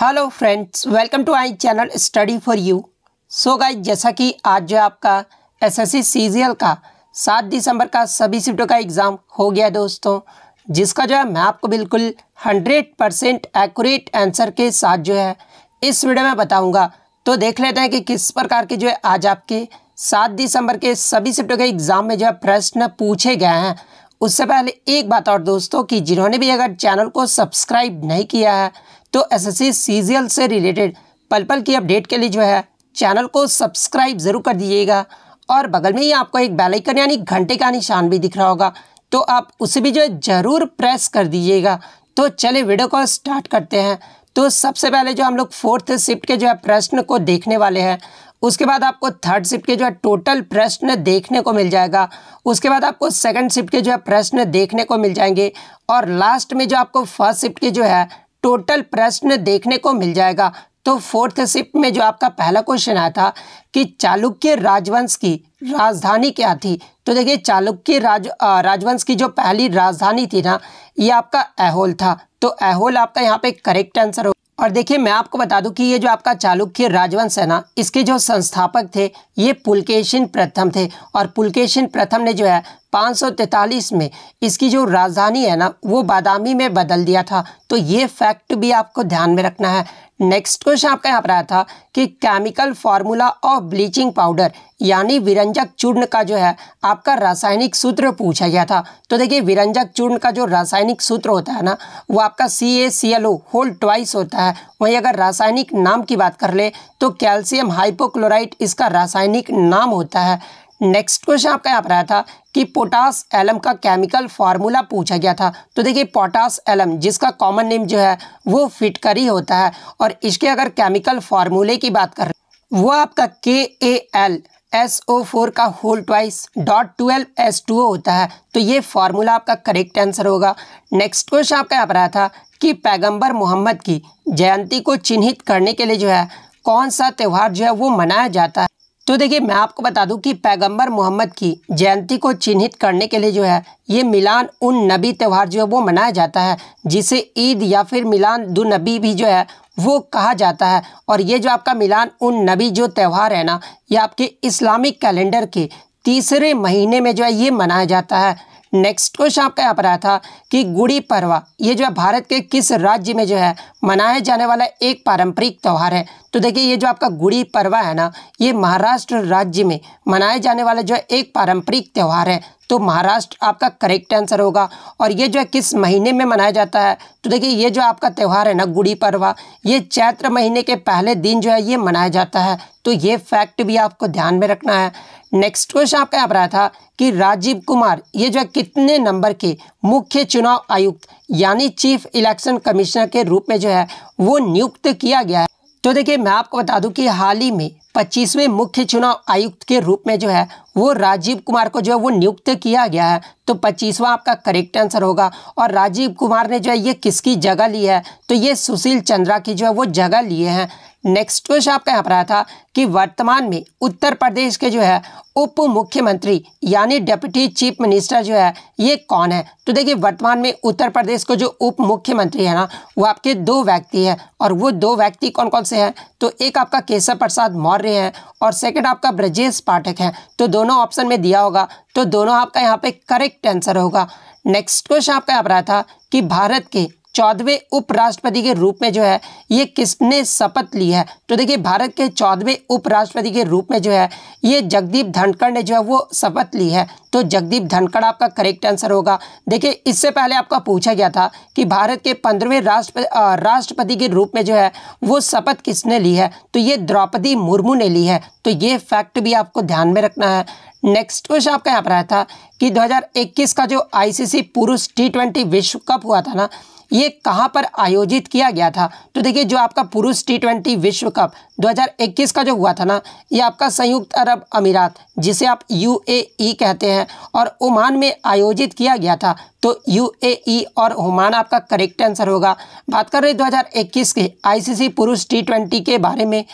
hello friends welcome to I channel study for you so guys जैसा कि आज जो आपका एसएससी सीजीएल का सात दिसंबर का सभी शिफ्टों का एग्ज़ाम हो गया दोस्तों जिसका जो है मैं आपको बिल्कुल हंड्रेड परसेंट एक्यूरेट आंसर के साथ जो है इस वीडियो में बताऊंगा तो देख लेते हैं कि किस प्रकार के जो है आज आपके सात दिसंबर के सभी शिफ्टों के एग्ज़ाम में जो है प्रश्न पूछे गए हैं उससे पहले एक बात और दोस्तों कि जिन्होंने भी अगर चैनल को सब्सक्राइब नहीं किया है तो एसएससी सीजीएल से रिलेटेड पल पल की अपडेट के लिए जो है चैनल को सब्सक्राइब ज़रूर कर दीजिएगा और बगल में ही आपको एक बेलाइकन यानी घंटे का निशान भी दिख रहा होगा तो आप उसे भी जो है ज़रूर प्रेस कर दीजिएगा तो चले वीडियो को स्टार्ट करते हैं तो सबसे पहले जो हम लोग फोर्थ शिफ्ट के जो है प्रश्न को देखने वाले हैं उसके बाद आपको थर्ड शिफ्ट के जो है टोटल प्रश्न देखने को मिल जाएगा उसके बाद आपको सेकंड शिफ्ट के जो है प्रश्न देखने को मिल जाएंगे और लास्ट में जो आपको फर्स्ट शिफ्ट के जो है टोटल प्रश्न देखने को मिल जाएगा तो फोर्थ शिफ्ट में जो आपका पहला क्वेश्चन आया था कि चालुक्य राजवंश की राजधानी क्या थी तो देखिए चालुक्य राज राजवंश की जो पहली राजधानी थी ना ये आपका एहोल था तो एहोल आपका यहाँ पे करेक्ट आंसर हो और देखिए मैं आपको बता दूं कि ये जो आपका चालुक्य राजवंश है ना इसके जो संस्थापक थे ये पुलकेशिन प्रथम थे और पुलकेशिन प्रथम ने जो है 543 में इसकी जो राजधानी है ना वो बादामी में बदल दिया था तो ये फैक्ट भी आपको ध्यान में रखना है नेक्स्ट क्वेश्चन आपका यहाँ पर आया था कि chemical formula of bleaching powder यानी विरंजक चूर्ण का जो है आपका रासायनिक सूत्र पूछा गया था तो देखिए विरंजक चूर्ण का जो रासायनिक सूत्र होता है ना वो आपका C A C L O whole twice होता है वहीं अगर रासायनिक नाम की बात कर ले तो कैल्शियम हाइपोक्लोराइट इसका रासायनिक नाम होता है नेक्स्ट क्वेश्चन आपका यहाँ पर आया था कि पोटास एलम का केमिकल फार्मूला पूछा गया था तो देखिए पोटास एलम जिसका कॉमन नेम जो है वो फिटकरी होता है और इसके अगर केमिकल फार्मूले की बात कर वो आपका K A L S O four का whole twice dot twelve S two होता है तो ये फार्मूला आपका करेक्ट आंसर होगा नेक्स्ट क्वेश्चन आपका यहाँ पर आया था कि पैगंबर मोहम्मद की जयंती को चिन्हित करने के लिए जो है कौन सा त्यौहार जो है वो मनाया जाता है तो देखिए मैं आपको बता दूं कि पैगंबर मोहम्मद की जयंती को चिन्हित करने के लिए जो है ये मिलान उन नबी त्यौहार जो है वो मनाया जाता है जिसे ईद या फिर मिलान दो नबी भी जो है वो कहा जाता है और ये जो आपका मिलान उन नबी जो त्यौहार है ना ये आपके इस्लामिक कैलेंडर के तीसरे महीने में जो है ये मनाया जाता है नेक्स्ट क्वेश्चन आपका यहाँ पर आया था कि गुड़ी पर्वा ये जो है भारत के किस राज्य में जो है मनाया जाने वाला एक पारंपरिक त्यौहार है तो देखिए ये जो आपका गुड़ी पर्वा है ना ये महाराष्ट्र राज्य में मनाया जाने वाला जो है एक पारंपरिक त्यौहार है तो महाराष्ट्र आपका करेक्ट आंसर होगा और ये जो है किस महीने में मनाया जाता है तो देखिए ये जो आपका त्यौहार है ना गुड़ी पड़वा ये चैत्र महीने के पहले दिन जो है ये मनाया जाता है तो ये फैक्ट भी आपको ध्यान में रखना है नेक्स्ट क्वेश्चन आपका यहाँ पर आया था कि राजीव कुमार ये जो है कितने नंबर के मुख्य चुनाव आयुक्त यानी चीफ इलेक्शन कमिश्नर के रूप में जो है वो नियुक्त किया गया है तो देखिए मैं आपको बता दूं कि हाल ही में पच्चीसवें मुख्य चुनाव आयुक्त के रूप में जो है वो राजीव कुमार को जो है वो नियुक्त किया गया है तो 25वां आपका करेक्ट आंसर होगा और राजीव कुमार ने जो है ये किसकी जगह ली है तो ये सुशील चंद्रा की जो है वो जगह लिए हैं नेक्स्ट क्वेश्चन आपका यहाँ पर आया था कि वर्तमान में उत्तर प्रदेश के जो है उप मुख्यमंत्री यानी डेप्यूटी चीफ मिनिस्टर जो है ये कौन है तो देखिए वर्तमान में उत्तर प्रदेश को जो उप मुख्यमंत्री है ना वो आपके दो व्यक्ति हैं और वो दो व्यक्ति कौन कौन से हैं तो एक आपका केशव प्रसाद मौर्य है और सेकंड आपका ब्रजेश पाठक है तो दोनों ऑप्शन में दिया होगा तो दोनों आपका यहाँ पे करेक्ट आंसर होगा नेक्स्ट क्वेश्चन आपका यहाँ पर आया था कि भारत के चौदहवें उपराष्ट्रपति के रूप में जो है ये किसने शपथ ली है तो देखिए भारत के चौदहवें उपराष्ट्रपति के रूप में जो है ये जगदीप धनखड़ ने जो है वो शपथ ली है तो जगदीप धनखड़ आपका करेक्ट आंसर होगा देखिए इससे पहले आपका पूछा गया था कि भारत के पंद्रहवें राष्ट्रपति राष्ट्रपति के रूप में जो है वो शपथ किसने ली है तो ये द्रौपदी मुर्मू ने ली है तो ये फैक्ट भी आपको ध्यान में रखना है नेक्स्ट क्वेश्चन आपका यहाँ पर आया था कि 2021 का जो आईसीसी पुरुष टी ट्वेंटी विश्व कप हुआ था ना ये कहाँ पर आयोजित किया गया था तो देखिए जो आपका पुरुष टी ट्वेंटी विश्व कप 2021 का जो हुआ था ना ये आपका संयुक्त अरब अमीरात जिसे आप यूएई e कहते हैं और ओमान में आयोजित किया गया था तो यूएई e और ओमान आपका करेक्ट आंसर होगा बात कर रहे 2021 के आईसीसी पुरुष टी ट्वेंटी के बारे में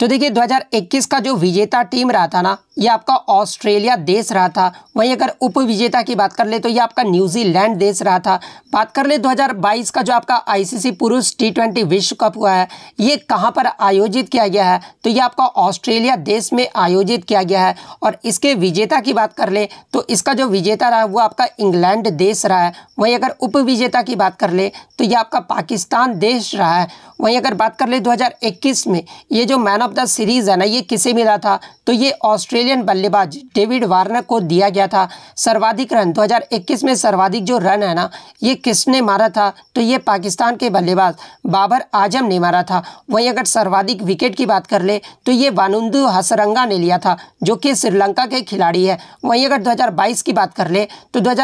तो देखिए 2021 का जो विजेता टीम रहा था ना ये आपका ऑस्ट्रेलिया देश रहा था वहीं अगर उप विजेता की बात कर ले तो ये आपका न्यूजीलैंड देश रहा था बात कर ले 2022 का जो आपका आईसीसी पुरुष टी ट्वेंटी विश्व कप हुआ है ये कहाँ पर आयोजित किया गया है तो ये आपका ऑस्ट्रेलिया देश में आयोजित किया गया है और इसके विजेता की बात कर ले तो इसका जो विजेता रहा वो आपका इंग्लैंड देश रहा है वहीं अगर उप विजेता की बात कर ले तो ये आपका पाकिस्तान देश रहा है वहीं अगर बात कर ले दो में ये जो मैन ऑफ द सीरीज़ है ना ये किसे मिला था तो ये ऑस्ट्रेलियन बल्लेबाज डेविड वार्नर को दिया गया था सर्वाधिक रन 2021 में सर्वाधिक जो रन है ना ये किसने मारा था तो ये पाकिस्तान के बल्लेबाज बाबर आजम ने मारा था वहीं अगर सर्वाधिक विकेट की बात कर ले तो ये वानुंदु हसरंगा ने लिया था जो कि श्रीलंका के खिलाड़ी है वहीं अगर दो की बात कर ले तो दो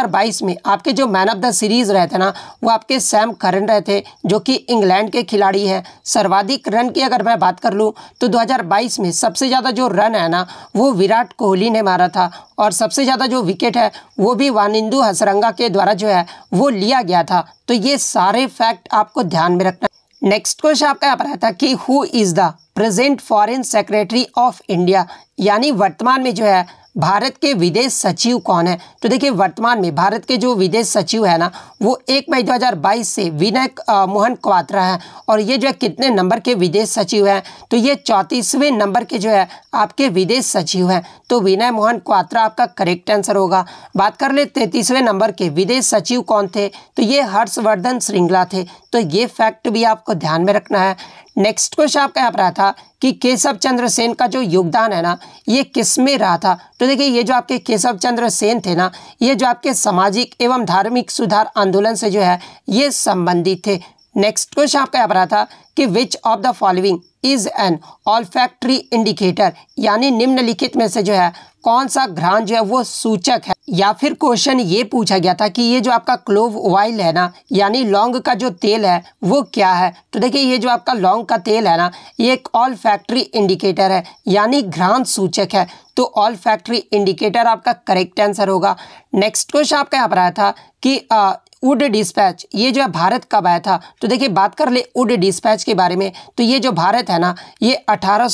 में आपके जो मैन ऑफ द सीरीज़ रहे थे ना वो आपके सैम करन रहे थे जो कि इंग्लैंड के खिलाड़ी है सर्वाधिक रन की अगर मैं बात कर लूँ तो 2022 में सबसे ज़्यादा जो रन है ना वो विराट कोहली ने मारा था और सबसे ज़्यादा जो विकेट है वो भी वानिंदू हसरंगा के द्वारा जो है वो लिया गया था तो ये सारे फैक्ट आपको ध्यान में रखना नेक्स्ट क्वेश्चन आपका यहाँ पर आया था कि who is the present foreign secretary of India यानी वर्तमान में जो है भारत के विदेश सचिव कौन है तो देखिए वर्तमान में भारत के जो विदेश सचिव है ना वो एक मई 2022 से विनय मोहन क्वात्रा है और ये जो है कितने नंबर के विदेश सचिव हैं तो ये चौंतीसवें नंबर के जो है आपके विदेश सचिव हैं तो विनय मोहन क्वात्रा आपका करेक्ट आंसर होगा बात कर ले तैंतीसवें नंबर के विदेश सचिव कौन थे तो ये हर्षवर्धन श्रृंगला थे तो ये फैक्ट भी आपको ध्यान में रखना है नेक्स्ट क्वेश्चन आपका यहाँ पर था कि केशव चंद्र सेन का जो योगदान है ना ये किस में रहा था तो देखिए ये जो आपके केशव चंद्र सेन थे ना ये जो आपके सामाजिक एवं धार्मिक सुधार आंदोलन से जो है ये संबंधित थे नेक्स्ट क्वेश्चन आपका यहाँ पर रहा था कि which of the following is an olfactory indicator यानी निम्नलिखित में से जो है कौन सा घ्रांड जो है वो सूचक है या फिर क्वेश्चन ये पूछा गया था कि ये जो आपका क्लोव ऑयल है ना यानी लौंग का जो तेल है वो क्या है तो देखिए ये जो आपका लौंग का तेल है ना ये एक ऑल फैक्ट्री इंडिकेटर है यानी घ्रां सूचक है तो ऑल फैक्ट्री इंडिकेटर आपका करेक्ट आंसर होगा नेक्स्ट क्वेश्चन आपका यहाँ पर आया था कि आ, उड डिस्पैच ये जो है भारत कब आया था तो देखिए बात कर ले उड डिस्पैच के बारे में तो ये जो भारत है ना ये अठारह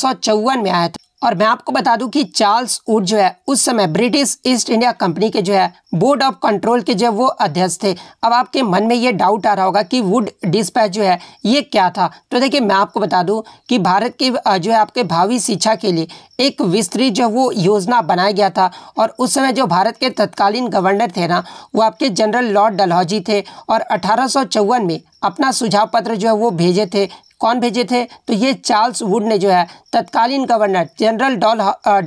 में आया था और मैं आपको बता दूं कि चार्ल्स वुड जो है उस समय ब्रिटिश ईस्ट इंडिया कंपनी के जो है बोर्ड ऑफ कंट्रोल के जो वो अध्यक्ष थे अब आपके मन में ये डाउट आ रहा होगा कि वुड डिस्पैच जो है ये क्या था तो देखिए मैं आपको बता दूं कि भारत की जो है आपके भावी शिक्षा के लिए एक विस्तृत जो वो योजना बनाया गया था और उस समय जो भारत के तत्कालीन गवर्नर थे ना वो आपके जनरल लॉर्ड डलहौजी थे और अठारह में अपना सुझाव पत्र जो है वो भेजे थे कौन भेजे थे तो ये चार्ल्स वुड ने जो है तत्कालीन गवर्नर जनरल डॉल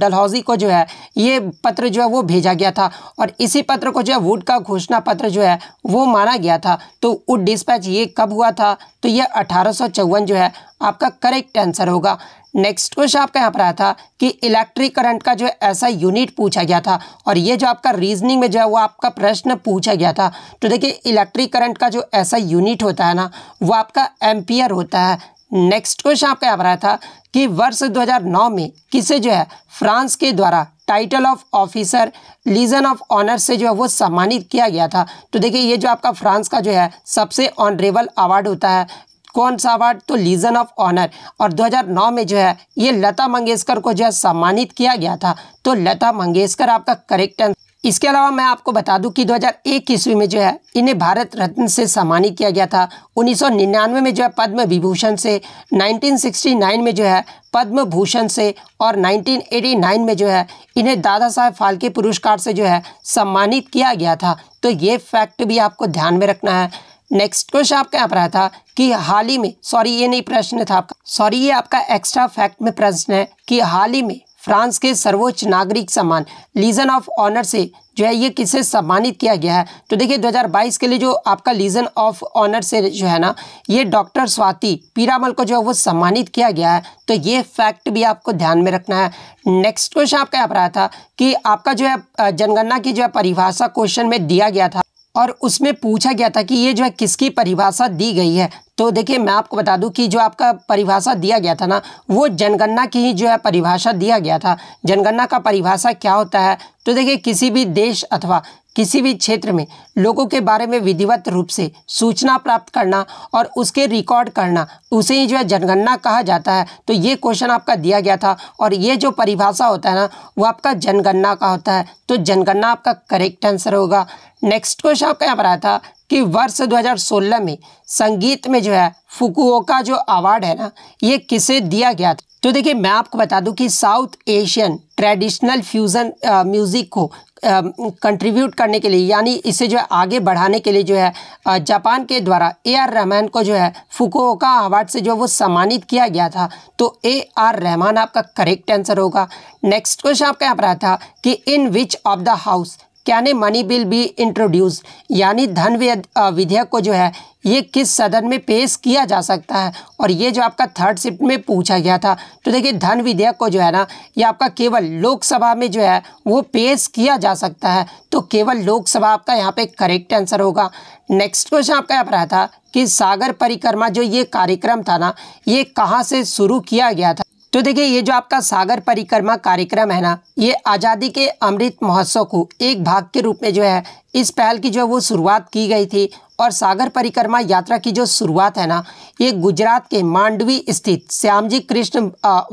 डलहौजी को जो है ये पत्र जो है वो भेजा गया था और इसी पत्र को जो है वुड का घोषणा पत्र जो है वो माना गया था तो वुड डिस्पैच ये कब हुआ था तो ये अठारह जो है आपका करेक्ट आंसर होगा नेक्स्ट क्वेश्चन आपका यहाँ पर आया था कि इलेक्ट्रिक करंट का जो ऐसा यूनिट पूछा गया था और ये जो आपका रीजनिंग में जो है वो आपका प्रश्न पूछा गया था तो देखिए इलेक्ट्रिक करंट का जो ऐसा यूनिट होता है ना वो आपका एम्पियर होता है नेक्स्ट क्वेश्चन आपका यहाँ पर आया था कि वर्ष 2009 में किसे जो है फ्रांस के द्वारा title of officer legion of honour से जो है वो सम्मानित किया गया था तो देखिए ये जो आपका फ्रांस का जो है सबसे ऑनरेबल अवार्ड होता है कौन सा अवार्ड तो लीजन ऑफ ऑनर और 2009 में जो है ये लता मंगेशकर को जो है सम्मानित किया गया था तो लता मंगेशकर आपका करेक्ट आंसर इसके अलावा मैं आपको बता दूं कि 2001 ईस्वी में जो है इन्हें भारत रत्न से सम्मानित किया गया था 1999 में जो है पद्म विभूषण से 1969 में जो है पद्म भूषण से और 1989 में जो है इन्हें दादा साहेब फाल्के पुरस्कार से जो है सम्मानित किया गया था तो ये फैक्ट भी आपको ध्यान में रखना है नेक्स्ट क्वेश्चन आपका यहाँ पर आया था कि हाल ही में सॉरी ये नहीं प्रश्न था आपका सॉरी ये आपका एक्स्ट्रा फैक्ट में प्रश्न है कि हाल ही में फ्रांस के सर्वोच्च नागरिक सम्मान लीजन ऑफ ऑनर से जो है ये किसे सम्मानित किया गया है तो देखिए 2022 के लिए जो आपका लीजन ऑफ ऑनर से जो है ना ये डॉक्टर स्वाति पीरामल को जो है वो सम्मानित किया गया है तो ये फैक्ट भी आपको ध्यान में रखना है नेक्स्ट क्वेश्चन आपका यहाँ पर आया था कि आपका जो है जनगणना की जो है परिभाषा क्वेश्चन में दिया गया था और उसमें पूछा गया था कि ये जो है किसकी परिभाषा दी गई है तो देखिए मैं आपको बता दूं कि जो आपका परिभाषा दिया गया था ना वो जनगणना की ही जो है परिभाषा दिया गया था जनगणना का परिभाषा क्या होता है तो देखिए किसी भी देश अथवा किसी भी क्षेत्र में लोगों के बारे में विधिवत रूप से सूचना प्राप्त करना और उसके रिकॉर्ड करना उसे ही जो है जनगणना कहा जाता है तो ये क्वेश्चन आपका दिया गया था और ये जो परिभाषा होता है ना वो आपका जनगणना का होता है तो जनगणना आपका करेक्ट आंसर होगा नेक्स्ट क्वेश्चन आपका यहाँ पर आया था कि वर्ष 2016 में संगीत में जो है फुकुओका जो अवार्ड है ना ये किसे दिया गया था तो देखिए मैं आपको बता दूं कि South Asian traditional fusion music को कंट्रीब्यूट करने के लिए यानी इसे जो है आगे बढ़ाने के लिए जो है जापान के द्वारा ए आर रहमान को जो है फुकुओका अवार्ड से जो वो सम्मानित किया गया था तो ए आर रहमान आपका करेक्ट आंसर होगा नेक्स्ट क्वेश्चन आपका यहाँ पर आया था कि in which of the house can a money bill be introduce यानी धन विधेयक को जो है ये किस सदन में पेश किया जा सकता है और ये जो आपका थर्ड शिफ्ट में पूछा गया था तो देखिए धन विधेयक को जो है ना ये आपका केवल लोकसभा में जो है वो पेश किया जा सकता है तो केवल लोकसभा आपका यहाँ पे करेक्ट आंसर होगा नेक्स्ट क्वेश्चन आपका यहाँ पर आया था कि सागर परिक्रमा जो ये कार्यक्रम था ना ये कहाँ से शुरू किया गया था तो देखिए ये जो आपका सागर परिक्रमा कार्यक्रम है ना ये आज़ादी के अमृत महोत्सव को एक भाग के रूप में जो है इस पहल की जो है वो शुरुआत की गई थी और सागर परिक्रमा यात्रा की जो शुरुआत है ना ये गुजरात के मांडवी स्थित श्यामजी कृष्ण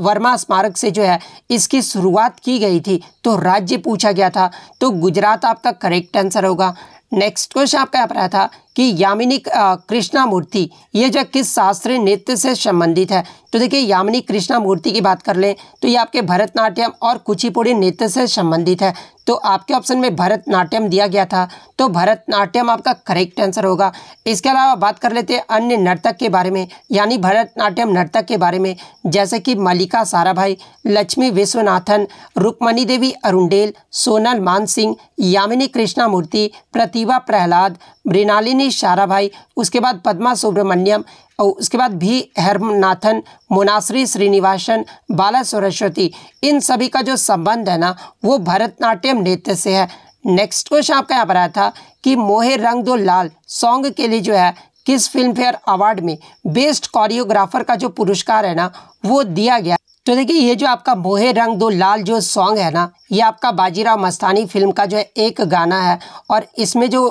वर्मा स्मारक से जो है इसकी शुरुआत की गई थी तो राज्य पूछा गया था तो गुजरात आपका करेक्ट आंसर होगा नेक्स्ट क्वेश्चन आपका यहाँ पर आया था कि यामिनी कृष्णामूर्ति ये जो किस शास्त्रीय नृत्य से संबंधित है तो देखिए यामिनी कृष्णामूर्ति की बात कर लें तो ये आपके भरतनाट्यम और कुचिपुड़ी नृत्य से संबंधित है तो आपके ऑप्शन में भरतनाट्यम दिया गया था तो भरतनाट्यम आपका करेक्ट आंसर होगा इसके अलावा बात कर लेते हैं अन्य नर्तक के बारे में यानी भरतनाट्यम नर्तक के बारे में जैसे कि मलिका साराभाई लक्ष्मी विश्वनाथन रुक्मणी देवी अरुंडेल सोनल मान सिंह यामिनी कृष्णामूर्ति प्रतिभा प्रहलाद मृणालिनी शारा भाई उसके बाद पद्मा सुब्रमण्यम और उसके बाद भी हरमनाथन मुनासरी श्रीनिवासन बाला सरस्वती इन सभी का जो संबंध है ना वो भरतनाट्यम नृत्य से है नेक्स्ट क्वेश्चन आपका यहाँ पर आया था कि मोहे रंग दो लाल सॉन्ग के लिए जो है किस फिल्म फेयर अवार्ड में बेस्ट कोरियोग्राफर का जो पुरस्कार है ना वो दिया गया तो देखिए ये जो आपका बोहे रंग दो लाल जो सॉन्ग है ना ये आपका बाजीराव मस्तानी फिल्म का जो है एक गाना है और इसमें जो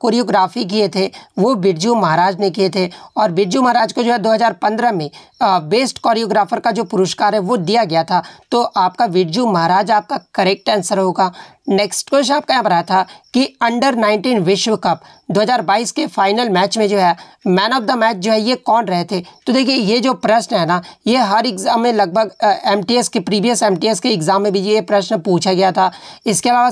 कोरियोग्राफी किए थे वो बिरजू महाराज ने किए थे और बिरजू महाराज को जो है 2015 में आ, बेस्ट कोरियोग्राफर का जो पुरस्कार है वो दिया गया था तो आपका बिरजू महाराज आपका करेक्ट आंसर होगा नेक्स्ट क्वेश्चन आपका यहाँ पर आया था कि अंडर 19 विश्व कप 2022 के फाइनल मैच में जो है मैन ऑफ द मैच जो है ये कौन रहे थे तो देखिए ये जो प्रश्न है ना ये हर एग्ज़ाम में लगभग एमटीएस के प्रीवियस एम के एग्ज़ाम में भी ये प्रश्न पूछा गया था इसके अलावा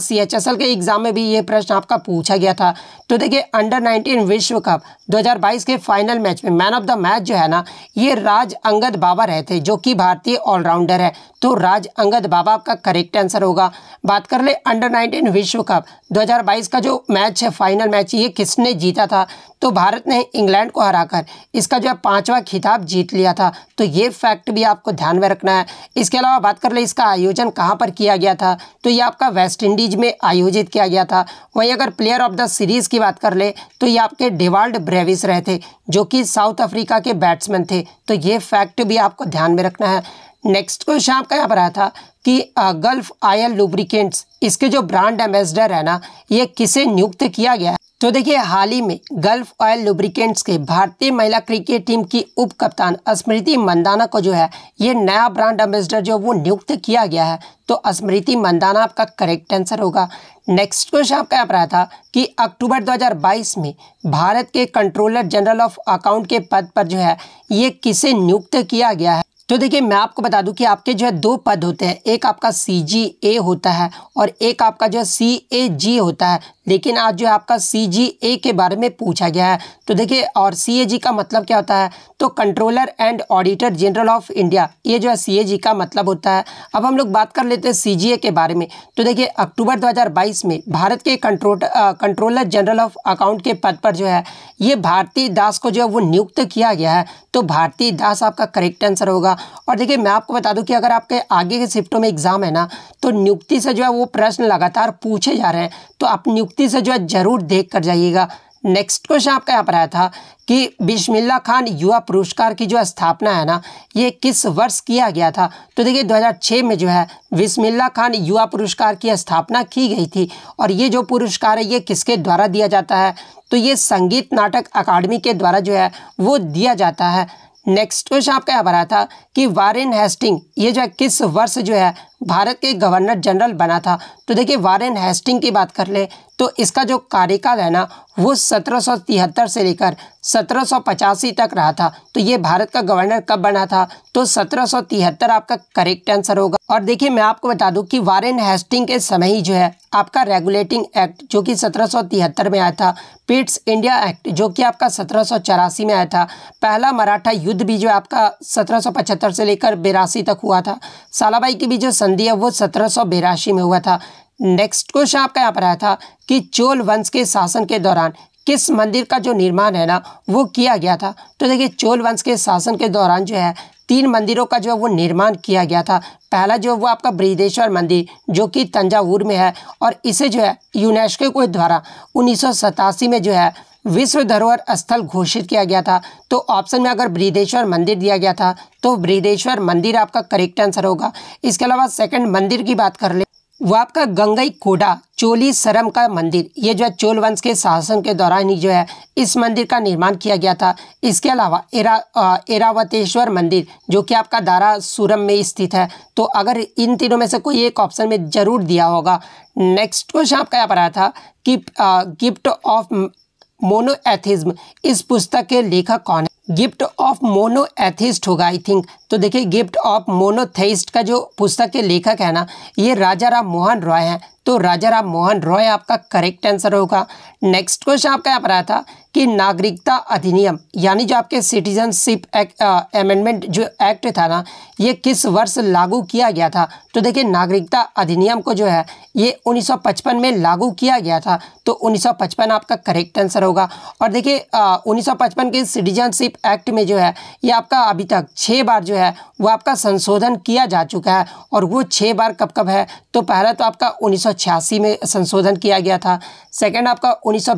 एल के एग्ज़ाम में भी ये प्रश्न आपका पूछा गया था तो देखिए अंडर नाइनटीन विश्व कप 2022 के फाइनल मैच में मैन ऑफ द मैच जो है ना ये राज अंगद बाबा रहे थे जो कि भारतीय ऑलराउंडर है तो राज अंगद बाबा आपका करेक्ट आंसर होगा बात कर ले अंडर अंडर 19 विश्व कप 2022 का जो मैच है फाइनल मैच ये किसने जीता था तो भारत ने इंग्लैंड को हराकर इसका जो है पाँचवा खिताब जीत लिया था तो ये फैक्ट भी आपको ध्यान में रखना है इसके अलावा बात कर ले इसका आयोजन कहाँ पर किया गया था तो ये आपका वेस्ट इंडीज़ में आयोजित किया गया था वहीं अगर प्लेयर ऑफ द सीरीज़ की बात कर ले तो ये आपके डेवाल्ड ब्रेविस रहे थे जो कि साउथ अफ्रीका के बैट्समैन थे तो ये फैक्ट भी आपको ध्यान में रखना है नेक्स्ट क्वेश्चन आपका यहाँ पर आया था कि गल्फ आयल लुब्रिकेंट्स इसके जो ब्रांड एम्बेसडर है ना ये किसे नियुक्त किया गया है तो देखिए हाल ही में गल्फ ऑयल लुब्रिकेंट्स के भारतीय महिला क्रिकेट टीम की उप कप्तान स्मृति मंदाना को जो है ये नया ब्रांड एम्बेसडर जो वो नियुक्त किया गया है तो स्मृति मंदाना आपका करेक्ट आंसर होगा नेक्स्ट क्वेश्चन आपका यहाँ पर आया था कि अक्टूबर 2022 में भारत के कंट्रोलर जनरल ऑफ अकाउंट के पद पर जो है ये किसे नियुक्त किया गया है तो देखिए मैं आपको बता दूं कि आपके जो है दो पद होते हैं एक आपका सी जी ए होता है और एक आपका जो है सी ए जी होता है लेकिन आज जो है आपका सी जी ए के बारे में पूछा गया है तो देखिए और सी ए जी का मतलब क्या होता है तो controller and auditor general of India ये जो है सी ए जी का मतलब होता है अब हम लोग बात कर लेते हैं सी जी ए के बारे में तो देखिए अक्टूबर 2022 में भारत के control controller general of account के पद पर जो है ये भारती दास को जो है वो नियुक्त किया गया है तो भारती दास आपका करेक्ट आंसर होगा और देखिए मैं आपको बता दूँ कि अगर आपके आगे के शिफ्टों में एग्जाम है ना तो नियुक्ति से जो है वो प्रश्न लगातार पूछे जा रहे हैं तो आप नियुक्ति मुफ्ती से जो है ज़रूर देख कर जाइएगा नेक्स्ट क्वेश्चन आपका यहाँ पर आया था कि बिस्मिल्ला खान युवा पुरस्कार की जो स्थापना है ना ये किस वर्ष किया गया था तो देखिए 2006 में जो है बिस्मिल्ला खान युवा पुरस्कार की स्थापना की गई थी और ये जो पुरस्कार है ये किसके द्वारा दिया जाता है तो ये संगीत नाटक अकादमी के द्वारा जो है वो दिया जाता है नेक्स्ट क्वेश्चन आपका यहाँ पर आया था कि वारेन हेस्टिंग ये जो है किस वर्ष जो है भारत के गवर्नर जनरल बना था तो देखिए वारेन हेस्टिंग की बात कर ले तो इसका जो कार्यकाल है ना वो सत्रह से लेकर सत्रह तक रहा था तो ये भारत का गवर्नर कब बना था तो सत्रह आपका करेक्ट आंसर होगा और देखिए मैं आपको बता दूं कि वारेन हेस्टिंग के समय ही जो है आपका रेगुलेटिंग एक्ट जो कि सत्रह में आया था पिट्स इंडिया एक्ट जो कि आपका सत्रह में आया था पहला मराठा युद्ध भी जो आपका सत्रह से लेकर बिरासी तक हुआ था सालाबाई की भी जो संधि है वो सत्रह में हुआ था नेक्स्ट क्वेश्चन आपका यहाँ पर आया था कि चोल वंश के शासन के दौरान किस मंदिर का जो निर्माण है ना वो किया गया था तो देखिए चोल वंश के शासन के दौरान जो है तीन मंदिरों का जो है वो निर्माण किया गया था पहला जो है वो आपका बृहदेश्वर मंदिर जो कि तंजावुर में है और इसे जो है यूनेस्को के द्वारा उन्नीस में जो है विश्व धरोहर स्थल घोषित किया गया था तो ऑप्शन में अगर बृहदेश्वर मंदिर दिया गया था तो बृहदेश्वर मंदिर आपका करेक्ट आंसर होगा इसके अलावा सेकंड मंदिर की बात कर ले वो आपका गंगई कोडा चोली सरम का मंदिर ये जो है चोल वंश के शासन के दौरान ही जो है इस मंदिर का निर्माण किया गया था इसके अलावा एरा एरावतेश्वर मंदिर जो कि आपका दारा सुरम में स्थित है तो अगर इन तीनों में से कोई एक ऑप्शन में जरूर दिया होगा नेक्स्ट क्वेश्चन आपका यहाँ पर आया था कि गिफ्ट ऑफ मोनोएथिज्म इस पुस्तक के लेखक कौन है गिफ्ट ऑफ मोनोएथिस्ट होगा आई थिंक तो देखिए गिफ्ट ऑफ मोनोथेइस्ट का जो पुस्तक के लेखक है ना ये राजा राम मोहन रॉय हैं तो राजा राम मोहन रॉय आपका करेक्ट आंसर होगा नेक्स्ट क्वेश्चन आपका यहाँ पर आया था कि नागरिकता अधिनियम यानी जो आपके सिटीजनशिप अमेंडमेंट जो एक्ट था ना ये किस वर्ष लागू किया गया था तो देखिए नागरिकता अधिनियम को जो है ये 1955 में लागू किया गया था तो 1955 आपका करेक्ट आंसर होगा और देखिए 1955 के सिटीजनशिप एक्ट में जो है ये आपका अभी तक छः बार जो है वो आपका संशोधन किया जा चुका है और वो छः बार कब कब है तो पहला तो आपका उन्नीस में संशोधन किया गया था सेकेंड आपका उन्नीस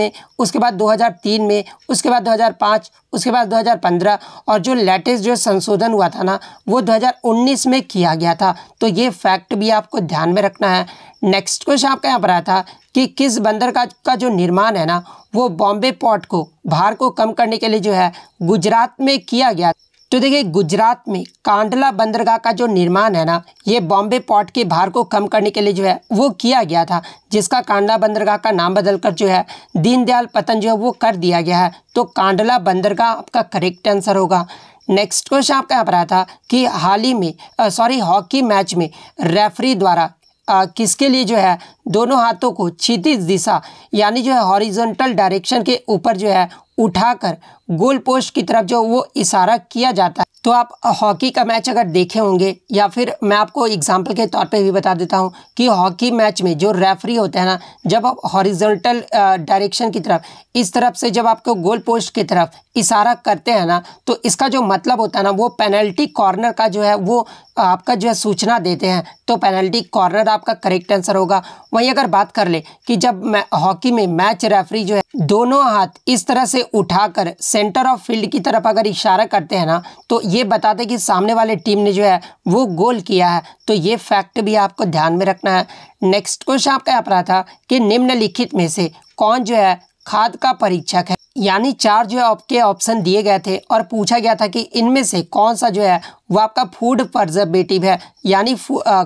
में उसके बाद दो 2003 में उसके बाद 2005 उसके बाद 2015 और जो लेटेस्ट जो संशोधन हुआ था ना वो 2019 में किया गया था तो ये फैक्ट भी आपको ध्यान में रखना है नेक्स्ट क्वेश्चन आपका यहाँ पर आया था कि किस बंदर का, का जो निर्माण है ना वो बॉम्बे पोर्ट को भार को कम करने के लिए जो है गुजरात में किया गया तो देखिए गुजरात में कांडला बंदरगाह का जो निर्माण है ना ये बॉम्बे पोर्ट के भार को कम करने के लिए जो है वो किया गया था जिसका कांडला बंदरगाह का नाम बदलकर जो है दीनदयाल पतन जो है वो कर दिया गया है तो कांडला बंदरगाह आपका करेक्ट आंसर होगा नेक्स्ट क्वेश्चन आपका यहाँ पर आया था कि हाल ही में सॉरी हॉकी मैच में रेफरी द्वारा आ, किसके लिए जो है दोनों हाथों को क्षितिज दिशा यानी जो है हॉरिजॉन्टल डायरेक्शन के ऊपर जो है उठाकर गोल पोस्ट की तरफ जो वो इशारा किया जाता है तो आप हॉकी का मैच अगर देखे होंगे या फिर मैं आपको एग्जांपल के तौर पे भी बता देता हूँ कि हॉकी मैच में जो रेफरी होते हैं ना जब आप हॉरिजॉन्टल डायरेक्शन की तरफ इस तरफ से जब आपको गोल पोस्ट की तरफ इशारा करते हैं ना तो इसका जो मतलब होता है ना वो पेनल्टी कॉर्नर का जो है वो आपका जो है सूचना देते हैं तो पेनल्टी कॉर्नर आपका करेक्ट आंसर होगा वहीं अगर बात कर ले कि जब हॉकी में मैच रेफरी जो है दोनों हाथ इस तरह से उठाकर सेंटर ऑफ फील्ड की तरफ अगर इशारा करते हैं ना तो ये बताते कि सामने वाले टीम ने जो है वो गोल किया है तो ये फैक्ट भी आपको ध्यान में रखना है नेक्स्ट क्वेश्चन आपका यहाँ पर था कि निम्नलिखित में से कौन जो है खाद का परीक्षक है यानी चार जो है आपके ऑप्शन दिए गए थे और पूछा गया था कि इनमें से कौन सा जो है वो आपका फूड प्रजर्वेटिव है यानी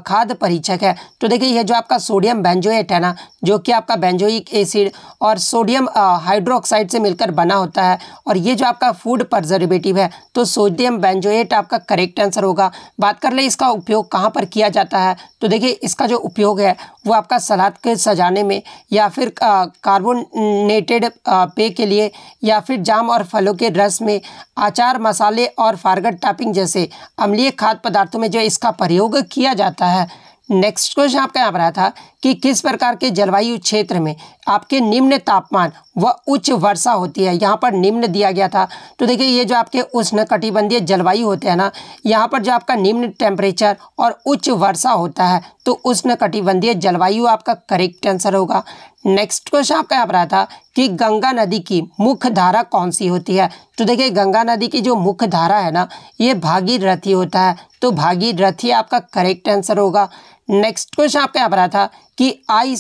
खाद्य परीक्षक है तो देखिए यह जो आपका सोडियम बेंजोएट है ना जो कि आपका बेंजोइक एसिड और सोडियम हाइड्रोक्साइड से मिलकर बना होता है और ये जो आपका फूड प्रजर्वेटिव है तो सोडियम बेंजोएट आपका करेक्ट आंसर होगा बात कर ले इसका उपयोग कहाँ पर किया जाता है तो देखिए इसका जो उपयोग है वो आपका सलाद के सजाने में या फिर कार्बोनेटेड पेय के लिए या फिर जाम और फलों के रस में आचार मसाले और फारगट टॉपिंग जैसे अम्लीय खाद्य पदार्थों में जो इसका प्रयोग किया जाता है नेक्स्ट क्वेश्चन आपका यहाँ पर आया था कि किस प्रकार के जलवायु क्षेत्र में आपके निम्न तापमान व उच्च वर्षा होती है यहाँ पर निम्न दिया गया था तो देखिए ये जो आपके उष्ण कटिबंधीय जलवायु होते हैं ना यहाँ पर जो आपका निम्न टेम्परेचर और उच्च वर्षा होता है तो उष्ण कटिबंधीय जलवायु आपका करेक्ट आंसर होगा नेक्स्ट क्वेश्चन आपका यहाँ पर आया था कि गंगा नदी की मुख्य धारा कौन सी होती है तो देखिए गंगा नदी की जो मुख्य धारा है ना ये भागीरथी होता है तो भागीरथी आपका करेक्ट आंसर होगा नेक्स्ट क्वेश्चन आपका यहाँ पर आया था कि आई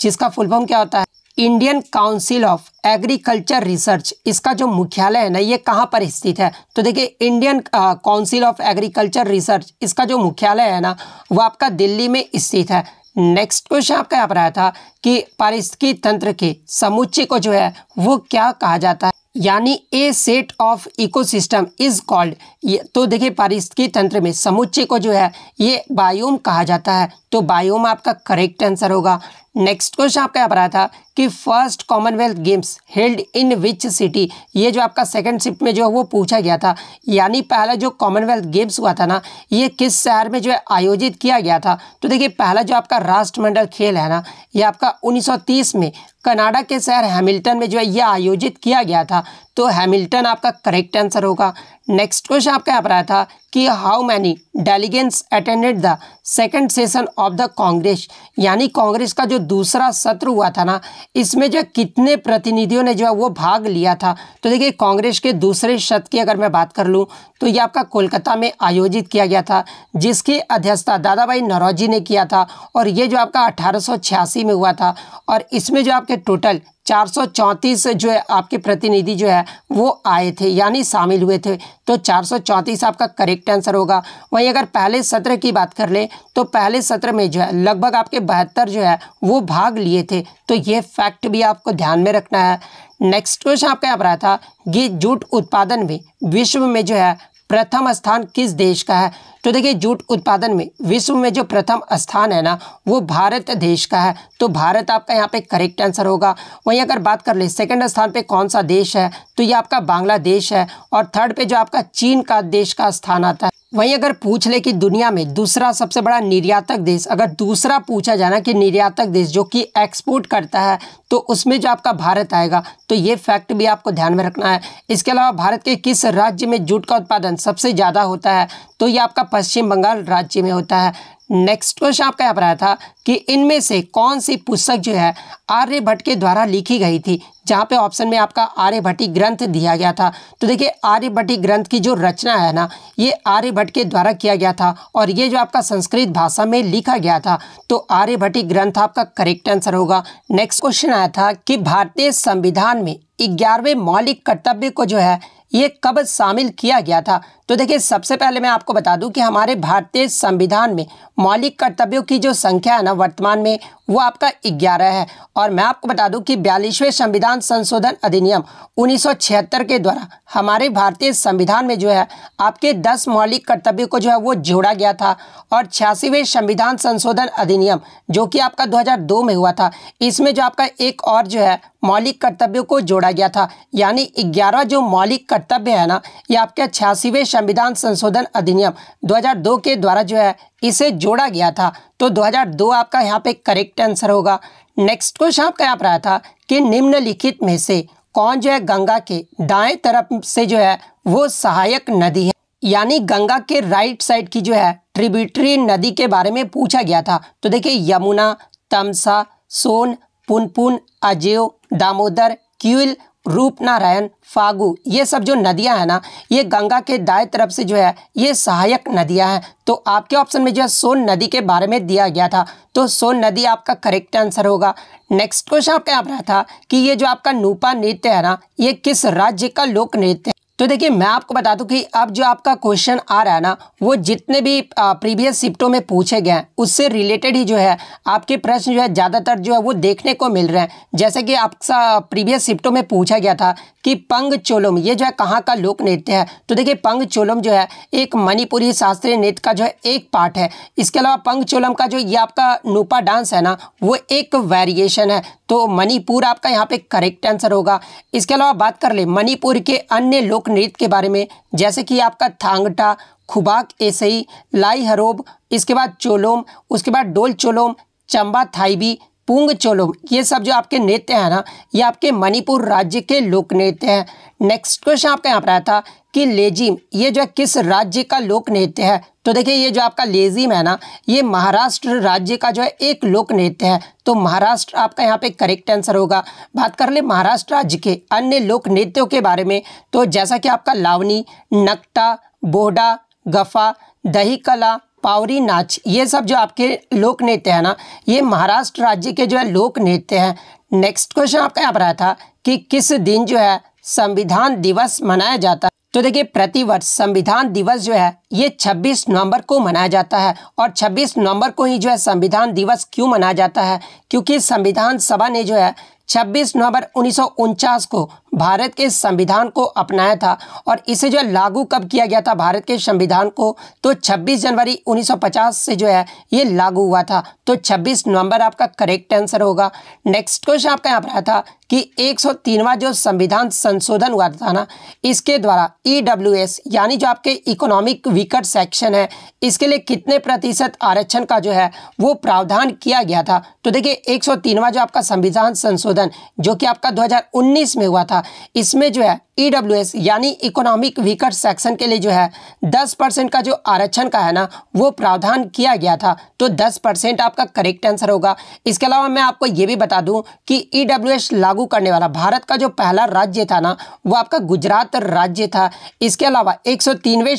जिसका फुल फॉर्म क्या होता है Indian council of agriculture research इसका जो मुख्यालय है ना ये कहाँ पर स्थित है तो देखिए Indian council of agriculture research इसका जो मुख्यालय है ना वो आपका दिल्ली में स्थित है नेक्स्ट क्वेश्चन आपका यहाँ पर आया था कि पारिस्थितिकी तंत्र के समुच्चय को जो है वो क्या कहा जाता है यानी a set of ecosystem is called ये तो देखिए पारिस्थितिकी तंत्र में समुच्चय को जो है ये बायोम कहा जाता है तो बायोम आपका करेक्ट आंसर होगा नेक्स्ट क्वेश्चन आपका यहाँ पर आया था कि first commonwealth games held in which city ये जो आपका सेकंड शिफ्ट में जो है वो पूछा गया था यानी पहला जो कॉमनवेल्थ गेम्स हुआ था ना ये किस शहर में जो है आयोजित किया गया था तो देखिए पहला जो आपका राष्ट्रमंडल खेल है ना ये आपका 1930 में कनाडा के शहर हैमिल्टन में जो है यह आयोजित किया गया था तो हैमिल्टन आपका करेक्ट आंसर होगा नेक्स्ट क्वेश्चन आपका आप रहा था कि how many delegates attended the second session of the Congress यानी कांग्रेस का जो दूसरा सत्र हुआ था ना इसमें जो कितने प्रतिनिधियों ने जो है वो भाग लिया था तो देखिए कांग्रेस के दूसरे सत्र की अगर मैं बात कर लूँ तो ये आपका कोलकाता में आयोजित किया गया था जिसकी अध्यक्षता दादा भाई ने किया था और ये जो आपका अठारह में हुआ था और इसमें जो आपके टोटल 434 जो है आपके प्रतिनिधि जो है वो आए थे यानी शामिल हुए थे तो 434 आपका करेक्ट आंसर होगा वहीं अगर पहले सत्र की बात कर ले तो पहले सत्र में जो है लगभग आपके बहत्तर जो है वो भाग लिए थे तो ये फैक्ट भी आपको ध्यान में रखना है नेक्स्ट क्वेश्चन आपका यहाँ पर आया था कि जूट उत्पादन में विश्व में जो है प्रथम स्थान किस देश का है तो देखिए जूट उत्पादन में विश्व में जो प्रथम स्थान है ना वो भारत देश का है तो भारत आपका यहाँ पे करेक्ट आंसर होगा वहीं अगर बात कर ले सेकंड स्थान पे कौन सा देश है तो ये आपका बांग्लादेश है और थर्ड पे जो आपका चीन का देश का स्थान आता है वहीं अगर पूछ ले कि दुनिया में दूसरा सबसे बड़ा निर्यातक देश अगर दूसरा पूछा जाना कि निर्यातक देश जो कि एक्सपोर्ट करता है तो उसमें जो आपका भारत आएगा तो ये फैक्ट भी आपको ध्यान में रखना है इसके अलावा भारत के किस राज्य में जूट का उत्पादन सबसे ज़्यादा होता है तो ये आपका पश्चिम बंगाल राज्य में होता है नेक्स्ट क्वेश्चन आपका यहाँ पर आया था कि इनमें से कौन सी पुस्तक जो है आर्यभट्ट के द्वारा लिखी गई थी जहाँ पे ऑप्शन में आपका आर्यभट्टी ग्रंथ दिया गया था तो देखिए आर्यभट्टी ग्रंथ की जो रचना है ना ये आर्यभट्ट के द्वारा किया गया था और ये जो आपका संस्कृत भाषा में लिखा गया था तो आर्यभट्टी ग्रंथ आपका करेक्ट आंसर होगा नेक्स्ट क्वेश्चन आया था कि भारतीय संविधान में ग्यारहवें मौलिक कर्तव्य को जो है ये कब शामिल किया गया था तो देखिए सबसे पहले मैं आपको बता दूं कि हमारे भारतीय संविधान में मौलिक कर्तव्यों की जो संख्या है ना वर्तमान में वो आपका ग्यारह है और मैं आपको बता दूं कि बयालीसवें संविधान संशोधन अधिनियम 1976 के द्वारा हमारे भारतीय संविधान में जो है आपके 10 मौलिक कर्तव्यों को जो है वो जोड़ा गया था और छियासीवें संविधान संशोधन अधिनियम जो कि आपका 2002 में हुआ था इसमें जो आपका एक और जो है मौलिक कर्तव्यों को जोड़ा गया था यानी ग्यारह जो मौलिक कर्तव्य है ना ये आपके छियासीवें संविधान संशोधन अधिनियम 2002 के द्वारा जो है इसे जोड़ा गया था तो 2002 आपका यहाँ पे करेक्ट आंसर होगा नेक्स्ट क्वेश्चन आपका यहाँ पर आया था कि निम्नलिखित में से कौन जो है गंगा के दाएं तरफ से जो है वो सहायक नदी है यानी गंगा के राइट साइड की जो है ट्रिब्यूटरी नदी के बारे में पूछा गया था तो देखिये यमुना तमसा सोन पुनपुन अजय दामोदर क्यूल रूपनारायण फागू ये सब जो नदियां हैं ना ये गंगा के दाएं तरफ से जो है ये सहायक नदियां हैं तो आपके ऑप्शन में जो है सोन नदी के बारे में दिया गया था तो सोन नदी आपका करेक्ट आंसर होगा नेक्स्ट क्वेश्चन आपका यहाँ पर था कि ये जो आपका नूपा नृत्य है ना ये किस राज्य का लोक नृत्य है तो देखिए मैं आपको बता दूं कि अब जो आपका क्वेश्चन आ रहा है ना वो जितने भी प्रीवियस शिफ्टों में पूछे गए हैं उससे रिलेटेड ही जो है आपके प्रश्न जो है ज़्यादातर जो है वो देखने को मिल रहे हैं जैसे कि आपका प्रीवियस शिफ्टों में पूछा गया था कि पंग चोलम ये जो है कहाँ का लोक नृत्य है तो देखिए पंग चोलम जो है एक मणिपुरी शास्त्रीय नृत्य का जो है एक पार्ट है इसके अलावा पंग चोलम का जो ये आपका नूपा डांस है ना वो एक वेरिएशन है तो मणिपुर आपका यहाँ पे करेक्ट आंसर होगा इसके अलावा बात कर ले मणिपुर के अन्य लोक लोक नृत्य के बारे में जैसे कि आपका थांगटा खुबाक एसई लाई हरोब इसके बाद चोलोम उसके बाद डोल चोलोम चंबा थाईबी पुंग चोलोम ये सब जो आपके नृत्य हैं ना ये आपके मणिपुर राज्य के लोक नृत्य हैं नेक्स्ट क्वेश्चन आपका यहाँ पर आया था कि लेजिम ये जो है किस राज्य का लोक नृत्य है तो देखिए ये जो आपका लेजिम है ना ये महाराष्ट्र राज्य का जो है एक लोक नृत्य है तो महाराष्ट्र आपका यहाँ पे करेक्ट आंसर होगा बात कर ले महाराष्ट्र राज्य के अन्य लोक नृत्यों के बारे में तो जैसा कि आपका लावनी नक्टा बोडा गफा दही कला पावरी नाच ये सब जो आपके लोक नृत्य है ना ये महाराष्ट्र राज्य के जो है लोक नृत्य हैं नेक्स्ट क्वेश्चन आपका यहाँ पर आया था कि किस दिन जो है संविधान दिवस मनाया जाता है तो देखिए प्रतिवर्ष संविधान दिवस जो है ये 26 नवंबर को मनाया जाता है और 26 नवंबर को ही जो है संविधान दिवस क्यों मनाया जाता है क्योंकि संविधान सभा ने जो है 26 नवंबर उन्नीस को भारत के संविधान को अपनाया था और इसे जो है लागू कब किया गया था भारत के संविधान को तो 26 जनवरी 1950 से जो है ये लागू हुआ था तो 26 नवंबर आपका करेक्ट आंसर होगा नेक्स्ट क्वेश्चन आपका यहाँ पर आया था कि 103वां जो संविधान संशोधन हुआ था ना इसके द्वारा ई e यानी जो आपके इकोनॉमिक वीकट सेक्शन है इसके लिए कितने प्रतिशत आरक्षण का जो है वो प्रावधान किया गया था तो देखिए 103वां जो आपका संविधान संशोधन जो कि आपका 2019 में हुआ था इसमें जो है ई e यानी इकोनॉमिक वीकर सेक्शन के लिए जो है दस परसेंट का जो आरक्षण का है ना वो प्रावधान किया गया था तो दस परसेंट आपका करेक्ट आंसर होगा इसके अलावा मैं आपको ये भी बता दूं कि ई e लागू करने वाला भारत का जो पहला राज्य था ना वो आपका गुजरात राज्य था इसके अलावा एक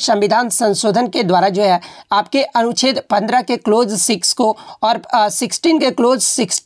संविधान संशोधन के द्वारा जो है आपके अनुच्छेद पंद्रह के क्लोज सिक्स को और सिक्सटीन के क्लोज सिक्स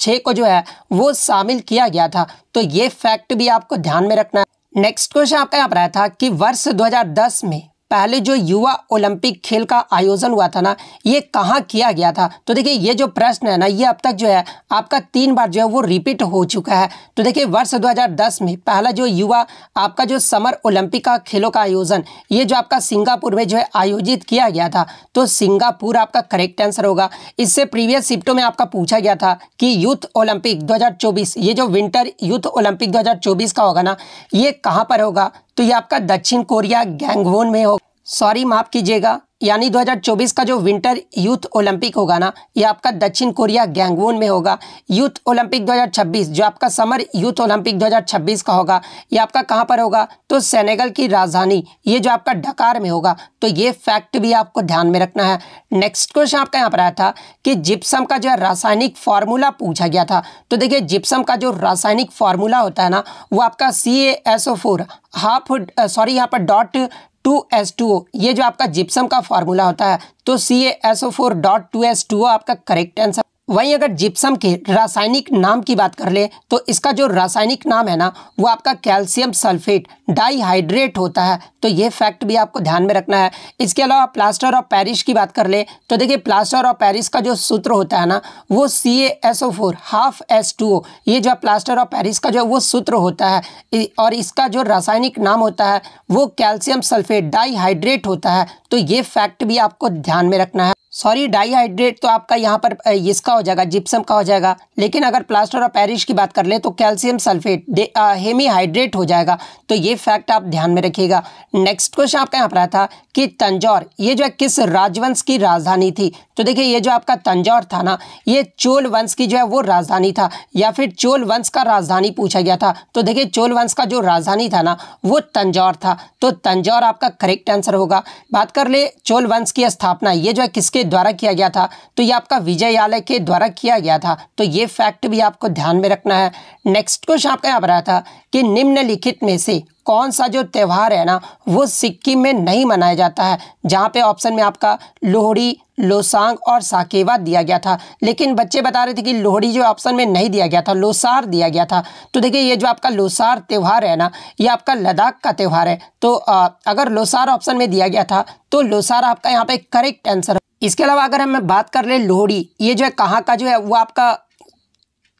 छः को जो है वो शामिल किया गया था तो ये फैक्ट भी आपको ध्यान में रखना नेक्स्ट क्वेश्चन आपका यहाँ पर आया था कि वर्ष 2010 में पहले जो युवा ओलंपिक खेल का आयोजन हुआ था ना ये कहाँ किया गया था तो देखिए ये जो प्रश्न है ना ये अब तक जो है आपका तीन बार जो है वो रिपीट हो चुका है तो देखिए वर्ष 2010 में पहला जो युवा आपका जो समर ओलंपिक का खेलों का आयोजन ये जो आपका सिंगापुर में जो है आयोजित किया गया था तो सिंगापुर आपका करेक्ट आंसर होगा इससे प्रीवियस शिफ्टों में आपका पूछा गया था कि यूथ ओलंपिक दो ये जो विंटर यूथ ओलंपिक दो का होगा ना ये कहाँ पर होगा तो ये आपका दक्षिण कोरिया गैंगवोन में हो सॉरी माफ़ कीजिएगा यानी 2024 का जो विंटर यूथ ओलंपिक होगा ना ये आपका दक्षिण कोरिया गैंगवोन में होगा यूथ ओलंपिक 2026 जो आपका समर यूथ ओलंपिक 2026 का होगा ये आपका कहाँ पर होगा तो सेनेगल की राजधानी ये जो आपका डकार में होगा तो ये फैक्ट भी आपको ध्यान में रखना है नेक्स्ट क्वेश्चन आपका यहाँ पर आया था कि जिप्सम का जो रासायनिक फार्मूला पूछा गया था तो देखिए जिप्सम का जो रासायनिक फार्मूला होता है ना वो आपका C A S O four half sorry यहाँ पर dot two S two O ये जो आपका जिप्सम का फॉर्मूला होता है तो C A S O four dot two S two O आपका करेक्ट आंसर वहीं अगर जिप्सम के रासायनिक नाम की बात कर ले तो इसका जो रासायनिक नाम है ना वो आपका कैल्शियम सल्फेट डाईहाइड्रेट होता है तो ये फैक्ट भी आपको ध्यान में रखना है इसके अलावा प्लास्टर ऑफ पेरिस की बात कर ले तो देखिए प्लास्टर ऑफ पेरिस का जो सूत्र होता है ना वो C A S O four half S two O ये जो प्लास्टर ऑफ पेरिस का जो वो सूत्र होता है और इसका जो रासायनिक नाम होता है वो कैल्शियम सल्फेट डाईहाइड्रेट होता है तो ये फैक्ट भी आपको ध्यान में रखना है सॉरी डाईहाइड्रेट तो आपका यहाँ पर इसका हो जाएगा जिप्सम का हो जाएगा लेकिन अगर प्लास्टर और पैरिश की बात कर ले तो कैल्शियम सल्फेट हेमीहाइड्रेट हो जाएगा तो ये फैक्ट आप ध्यान में रखिएगा नेक्स्ट क्वेश्चन आपका यहाँ पर आया था कि तंजौर ये जो है किस राजवंश की राजधानी थी तो देखिए ये जो आपका तंजौर था ना ये चोल वंश की जो है वो राजधानी था या फिर चोल वंश का राजधानी पूछा गया था तो देखिए चोल वंश का जो राजधानी था ना वो तंजौर था तो तंजौर आपका करेक्ट आंसर होगा बात कर ले चोल वंश की स्थापना ये जो है किसके द्वारा किया गया था तो ये आपका विजयालय के द्वारा किया गया था तो ये फैक्ट भी आपको ध्यान में रखना है नेक्स्ट क्वेश्चन आपका यहाँ पर आया था कि निम्नलिखित में से कौन सा जो त्यौहार है ना वो सिक्किम में नहीं मनाया जाता है जहाँ पे ऑप्शन में आपका लोहड़ी लोसांग और साकेवा दिया गया था लेकिन बच्चे बता रहे थे कि लोहड़ी जो ऑप्शन में नहीं दिया गया था लोसार दिया गया था तो देखिए ये जो आपका लोसार त्यौहार है ना ये आपका लद्दाख का त्यौहार है तो आ, अगर लोसार ऑप्शन में दिया गया था तो लोसार आपका यहाँ पे करेक्ट आंसर इसके अलावा अगर हम बात कर ले लोहड़ी ये जो है कहाँ का जो है वो आपका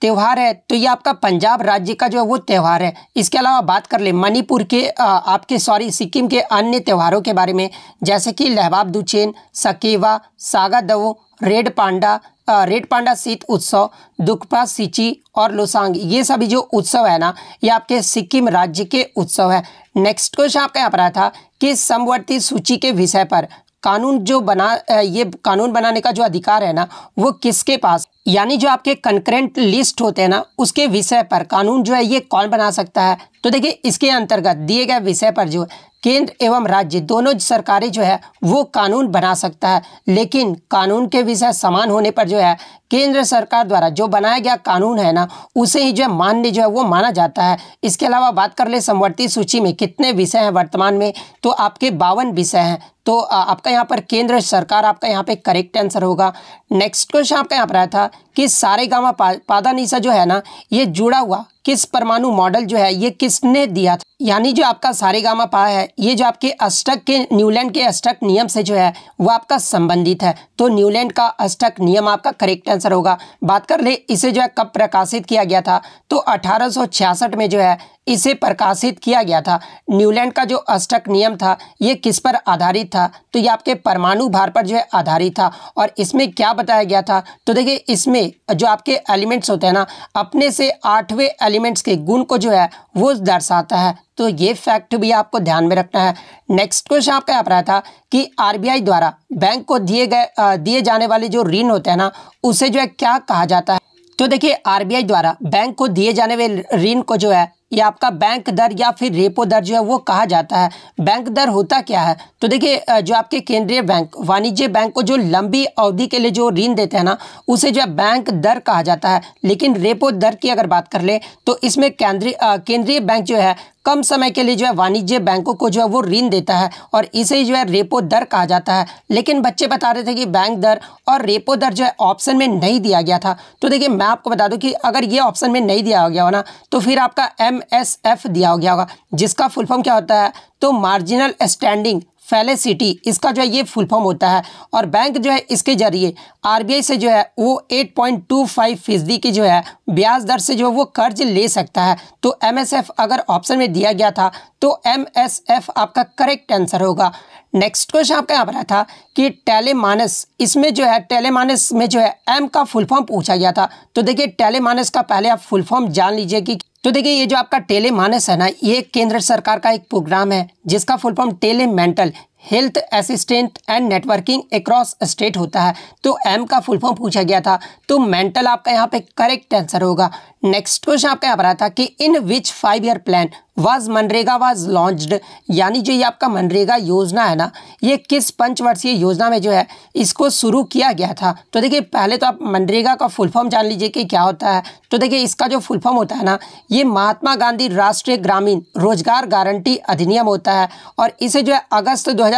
त्यौहार है तो ये आपका पंजाब राज्य का जो है वो त्यौहार है इसके अलावा बात कर ले मणिपुर के आ, आपके सॉरी सिक्किम के अन्य त्यौहारों के बारे में जैसे कि लहबाब दुचेन सकेवा सागा दवो रेड पांडा आ, रेड पांडा शीत उत्सव दुखपा सिची और लोसांग ये सभी जो उत्सव है ना ये आपके सिक्किम राज्य के उत्सव है नेक्स्ट क्वेश्चन आपका यहाँ पर आया था कि समवर्ती सूची के विषय पर कानून जो बना ये कानून बनाने का जो अधिकार है ना वो किसके पास यानी जो आपके कंकरेंट लिस्ट होते हैं ना उसके विषय पर कानून जो है ये कौन बना सकता है तो देखिए इसके अंतर्गत दिए गए विषय पर जो केंद्र एवं राज्य दोनों सरकारें जो है वो कानून बना सकता है लेकिन कानून के विषय समान होने पर जो है केंद्र सरकार द्वारा जो बनाया गया कानून है ना उसे ही जो है मान्य जो है वो माना जाता है इसके अलावा बात कर ले समवर्ती सूची में कितने विषय हैं वर्तमान में तो आपके बावन विषय हैं तो आपका यहाँ पर केंद्र सरकार आपका यहाँ पे करेक्ट आंसर होगा नेक्स्ट क्वेश्चन आपका यहाँ पर आया था कि सारे गामा पा, पादा नीसा जो है ना ये जुड़ा हुआ किस परमाणु मॉडल जो है ये किसने दिया था यानी जो आपका सारे गामा पा है ये जो आपके अष्टक के न्यूलैंड के अष्टक नियम से जो है वो आपका संबंधित है तो न्यूलैंड का अष्टक नियम आपका करेक्ट आंसर होगा बात कर ले इसे जो है कब प्रकाशित किया गया था तो 1866 में जो है इसे प्रकाशित किया गया था न्यूलैंड का जो अष्टक नियम था ये किस पर आधारित था तो ये आपके परमाणु भार पर जो है आधारित था और इसमें क्या बताया गया था तो देखिए इसमें जो आपके एलिमेंट्स होते हैं ना अपने से आठवें एलिमेंट्स के गुण को जो है वो दर्शाता है तो ये फैक्ट भी आपको ध्यान में रखना है नेक्स्ट क्वेश्चन आपका यहाँ पर आया था कि आरबीआई द्वारा बैंक को दिए गए दिए जाने वाले जो ऋण होते हैं ना उसे जो है क्या कहा जाता है तो देखिए आरबीआई द्वारा बैंक को दिए जाने वाले ऋण को जो है ये आपका बैंक दर या फिर रेपो दर जो है वो कहा जाता है बैंक दर होता क्या है तो देखिए जो आपके केंद्रीय बैंक वाणिज्य बैंक को जो लंबी अवधि के लिए जो ऋण देते हैं ना उसे जो है बैंक दर कहा जाता है लेकिन रेपो दर की अगर बात कर ले तो इसमें केंद्रीय केंद्रीय बैंक जो है कम समय के लिए जो है वाणिज्य बैंकों को जो है वो ऋण देता है और इसे जो है रेपो दर कहा जाता है लेकिन बच्चे बता रहे थे कि बैंक दर और रेपो दर जो है ऑप्शन में नहीं दिया गया था तो देखिए मैं आपको बता दूं कि अगर ये ऑप्शन में नहीं दिया गया हो ना तो फिर आपका एम दिया हो गया होगा जिसका फुलफॉर्म क्या होता है तो मार्जिनल स्टैंडिंग फेलेसिटी इसका जो है ये फुल फॉर्म होता है और बैंक जो है इसके जरिए आरबीआई से जो है वो 8.25 फीसदी की जो है ब्याज दर से जो है वो कर्ज ले सकता है तो एमएसएफ अगर ऑप्शन में दिया गया था तो एमएसएफ आपका करेक्ट आंसर होगा नेक्स्ट क्वेश्चन आपका यहाँ पर था कि मानस इसमें जो है टेलेमानस में जो है एम का फुल फॉर्म पूछा गया था तो देखिए मानस का पहले आप फुल फॉर्म जान लीजिए कि तो देखिए ये जो आपका टेले मानस है ना ये केंद्र सरकार का एक प्रोग्राम है जिसका full form tele mental health assistant and networking across state होता है तो एम का फुल फॉर्म पूछा गया था तो मेंटल आपका यहाँ पे करेक्ट आंसर होगा नेक्स्ट क्वेश्चन आपका यहाँ पर आया था कि in which five year plan was MNREGA was launched यानी जो ये आपका मनरेगा योजना है ना ये किस पंचवर्षीय योजना में जो है इसको शुरू किया गया था तो देखिए पहले तो आप मनरेगा का फुल फॉर्म जान लीजिए कि क्या होता है तो देखिए इसका जो फुल फॉर्म होता है ना ये महात्मा गांधी राष्ट्रीय ग्रामीण रोजगार गारंटी अधिनियम होता है और इसे जो है अगस्त दो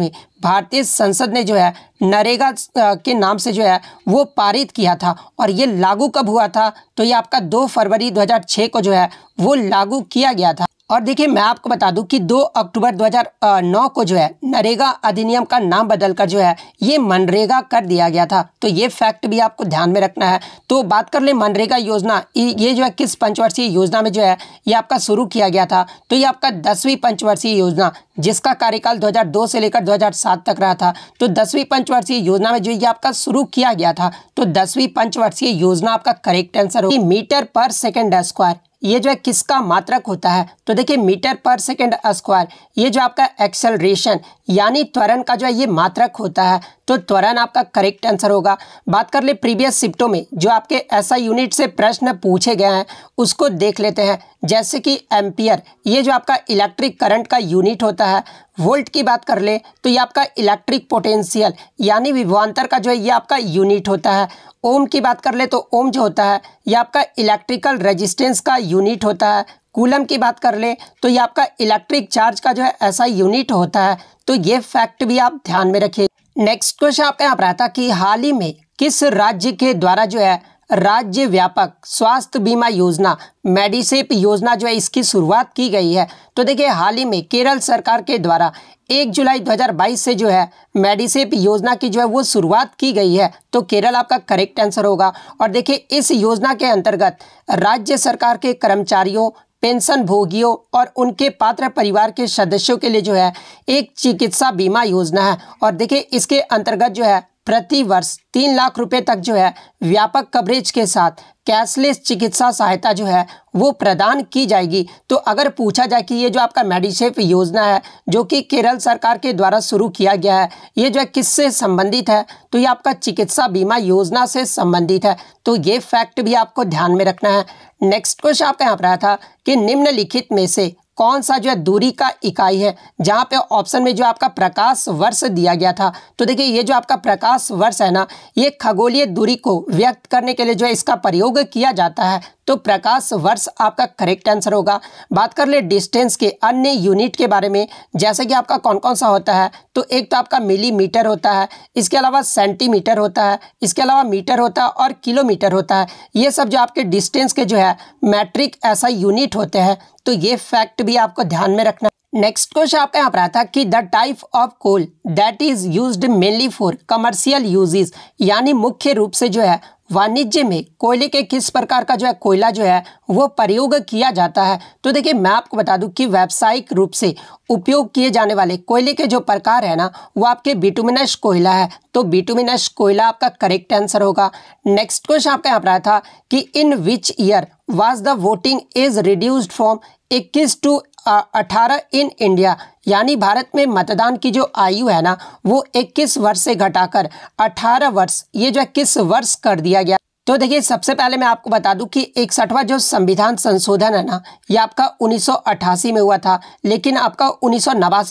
में भारतीय संसद ने जो है नरेगा के नाम से जो है वो पारित किया था और ये लागू कब हुआ था तो ये आपका 2 फरवरी 2006 को जो है वो लागू किया गया था और देखिए मैं आपको बता दूं कि 2 अक्टूबर 2009 को जो है नरेगा अधिनियम का नाम बदलकर जो है ये मनरेगा कर दिया गया था तो ये फैक्ट भी आपको ध्यान में रखना है तो बात कर ले मनरेगा योजना ये जो है किस पंचवर्षीय योजना में जो है ये आपका शुरू किया गया था तो ये आपका दसवीं पंचवर्षीय योजना जिसका कार्यकाल 2002 से लेकर 2007 तक रहा था तो दसवीं पंचवर्षीय योजना में जो ये आपका शुरू किया गया था तो दसवीं पंचवर्षीय योजना आपका करेक्ट आंसर होगी मीटर पर सेकेंड स्क्वायर ये जो है किसका मात्रक होता है तो देखिए मीटर पर सेकेंड स्क्वायर ये जो आपका एक्सेलरेशन यानी त्वरण का जो है ये मात्रक होता है तो त्वरण आपका करेक्ट आंसर होगा बात कर ले प्रीवियस शिफ्टों में जो आपके ऐसा यूनिट से प्रश्न पूछे गए हैं उसको देख लेते हैं जैसे कि एम्पियर ये जो आपका इलेक्ट्रिक करंट का यूनिट होता है वोल्ट की बात कर ले तो ये आपका इलेक्ट्रिक पोटेंशियल यानी विभवान्तर का जो है ये आपका यूनिट होता है ओम की बात कर ले तो ओम जो होता है ये आपका इलेक्ट्रिकल रजिस्टेंस का यूनिट होता है कूलम की बात कर ले तो ये आपका इलेक्ट्रिक चार्ज का जो है ऐसा यूनिट होता है तो ये फैक्ट भी आप ध्यान में रखिए नेक्स्ट क्वेश्चन आपका यहाँ पर आता कि हाल ही में किस राज्य के द्वारा जो है राज्य व्यापक स्वास्थ्य बीमा योजना मेडिसेप योजना जो है इसकी शुरुआत की गई है तो देखिए हाल ही में केरल सरकार के द्वारा एक जुलाई 2022 से जो है मेडिसेप योजना की जो है वो शुरुआत की गई है तो केरल आपका करेक्ट आंसर होगा और देखिए इस योजना के अंतर्गत राज्य सरकार के कर्मचारियों पेंशन भोगियों और उनके पात्र परिवार के सदस्यों के लिए जो है एक चिकित्सा बीमा योजना है और देखिए इसके अंतर्गत जो है प्रति वर्ष तीन लाख रुपए तक जो है व्यापक कवरेज के साथ कैशलेस चिकित्सा सहायता जो है वो प्रदान की जाएगी तो अगर पूछा जाए कि ये जो आपका मेडिसेफ योजना है जो कि केरल सरकार के द्वारा शुरू किया गया है ये जो है किससे संबंधित है तो ये आपका चिकित्सा बीमा योजना से संबंधित है तो ये फैक्ट भी आपको ध्यान में रखना है नेक्स्ट क्वेश्चन आपका यहाँ पर आया था कि निम्नलिखित में से कौन सा जो है दूरी का इकाई है जहाँ पे ऑप्शन में जो आपका प्रकाश वर्ष दिया गया था तो देखिए ये जो आपका प्रकाश वर्ष है ना ये खगोलीय दूरी को व्यक्त करने के लिए जो है इसका प्रयोग किया जाता है तो प्रकाश वर्ष आपका करेक्ट आंसर होगा बात कर ले डिस्टेंस के अन्य यूनिट के बारे में जैसे कि आपका कौन कौन सा होता है तो एक तो आपका मिलीमीटर होता है इसके अलावा सेंटीमीटर होता है इसके अलावा मीटर होता है और किलोमीटर होता है ये सब जो आपके डिस्टेंस के जो है मैट्रिक ऐसा यूनिट होते हैं तो ये फैक्ट भी आपको ध्यान में रखना नेक्स्ट क्वेश्चन आपका यहाँ पर आया था कि the type of coal that is used mainly for commercial uses यानी मुख्य रूप से जो है वाणिज्य में कोयले के किस प्रकार का जो है कोयला जो है वो प्रयोग किया जाता है तो देखिए मैं आपको बता दूं कि व्यावसायिक रूप से उपयोग किए जाने वाले कोयले के जो प्रकार है ना वो आपके बिटुमिनस कोयला है तो बिटुमिनस कोयला आपका करेक्ट आंसर होगा नेक्स्ट क्वेश्चन आपका यहाँ पर आया था कि in which year was the voting is reduced from इक्कीस टू अठारह इन इंडिया यानी भारत में मतदान की जो आयु है ना वो 21 वर्ष से घटाकर 18 वर्ष ये जो है किस वर्ष कर दिया गया तो देखिए सबसे पहले मैं आपको बता दूं कि इकसठवा जो संविधान संशोधन है ना ये आपका 1988 में हुआ था लेकिन आपका उन्नीस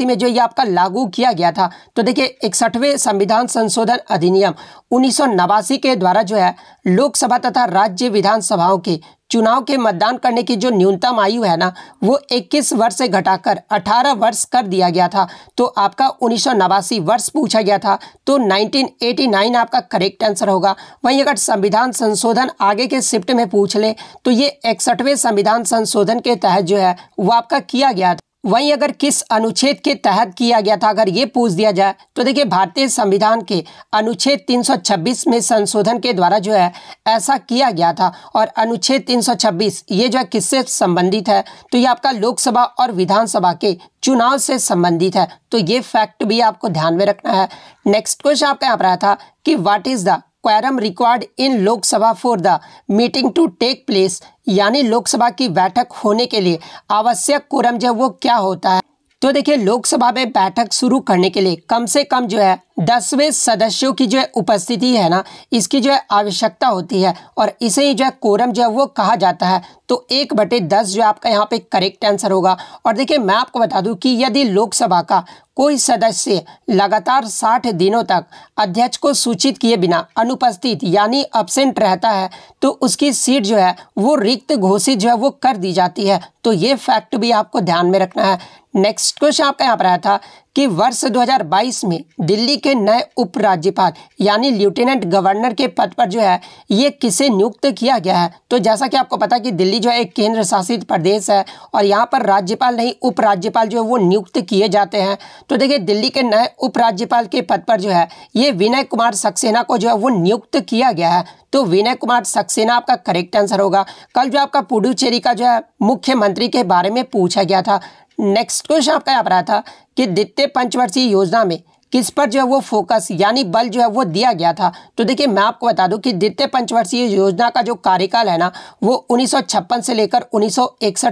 में जो ये आपका लागू किया गया था तो देखिए इकसठवें संविधान संशोधन अधिनियम उन्नीस के द्वारा जो है लोकसभा तथा राज्य विधानसभाओं के चुनाव के मतदान करने की जो न्यूनतम आयु है ना वो 21 वर्ष से घटाकर 18 वर्ष कर दिया गया था तो आपका उन्नीस वर्ष पूछा गया था तो 1989 आपका करेक्ट आंसर होगा वहीं अगर संविधान संशोधन आगे के शिफ्ट में पूछ ले तो ये इकसठवें संविधान संशोधन के तहत जो है वो आपका किया गया था वहीं अगर किस अनुच्छेद के तहत किया गया था अगर ये पूछ दिया जाए तो देखिए भारतीय संविधान के अनुच्छेद 326 में संशोधन के द्वारा जो है ऐसा किया गया था और अनुच्छेद 326 ये जो है किससे संबंधित है तो ये आपका लोकसभा और विधानसभा के चुनाव से संबंधित है तो ये फैक्ट भी आपको ध्यान में रखना है नेक्स्ट क्वेश्चन आपका यहाँ पर आया था कि what is the quorum required in Lok Sabha for the meeting to take place यानी लोकसभा की बैठक होने के लिए आवश्यक कोरम जो है वो क्या होता है तो देखिए लोकसभा में बैठक शुरू करने के लिए कम से कम जो है दसवें सदस्यों की जो है उपस्थिति है ना इसकी जो है आवश्यकता होती है और इसे ही जो है कोरम जो है वो कहा जाता है तो एक बटे दस जो आपका यहाँ पे करेक्ट आंसर होगा और देखिए मैं आपको बता दूं कि यदि लोकसभा का कोई सदस्य लगातार साठ दिनों तक अध्यक्ष को सूचित किए बिना अनुपस्थित यानी अपसेंट रहता है तो उसकी सीट जो है वो रिक्त घोषित जो है वो कर दी जाती है तो ये फैक्ट भी आपको ध्यान में रखना है नेक्स्ट क्वेश्चन आपका यहाँ पर आया था कि वर्ष 2022 में दिल्ली के नए उपराज्यपाल यानी लेफ्टिनेंट गवर्नर के पद पर जो है ये किसे नियुक्त किया गया है तो जैसा कि आपको पता है कि दिल्ली जो है एक केंद्र शासित प्रदेश है और यहाँ पर राज्यपाल नहीं उपराज्यपाल जो है वो नियुक्त किए जाते हैं तो देखिए दिल्ली के नए उपराज्यपाल के पद पर जो है ये विनय कुमार सक्सेना को जो है वो नियुक्त किया गया है तो विनय कुमार सक्सेना आपका करेक्ट आंसर होगा कल जो आपका पुडुचेरी का जो है मुख्यमंत्री के बारे में पूछा गया था नेक्स्ट क्वेश्चन आपका यहाँ पर आया था कि द्वितीय पंचवर्षीय योजना में किस पर जो है वो फोकस यानी बल जो है वो दिया गया था तो देखिए मैं आपको बता दूं कि द्वितीय पंचवर्षीय योजना का जो कार्यकाल है ना वो उन्नीस से लेकर उन्नीस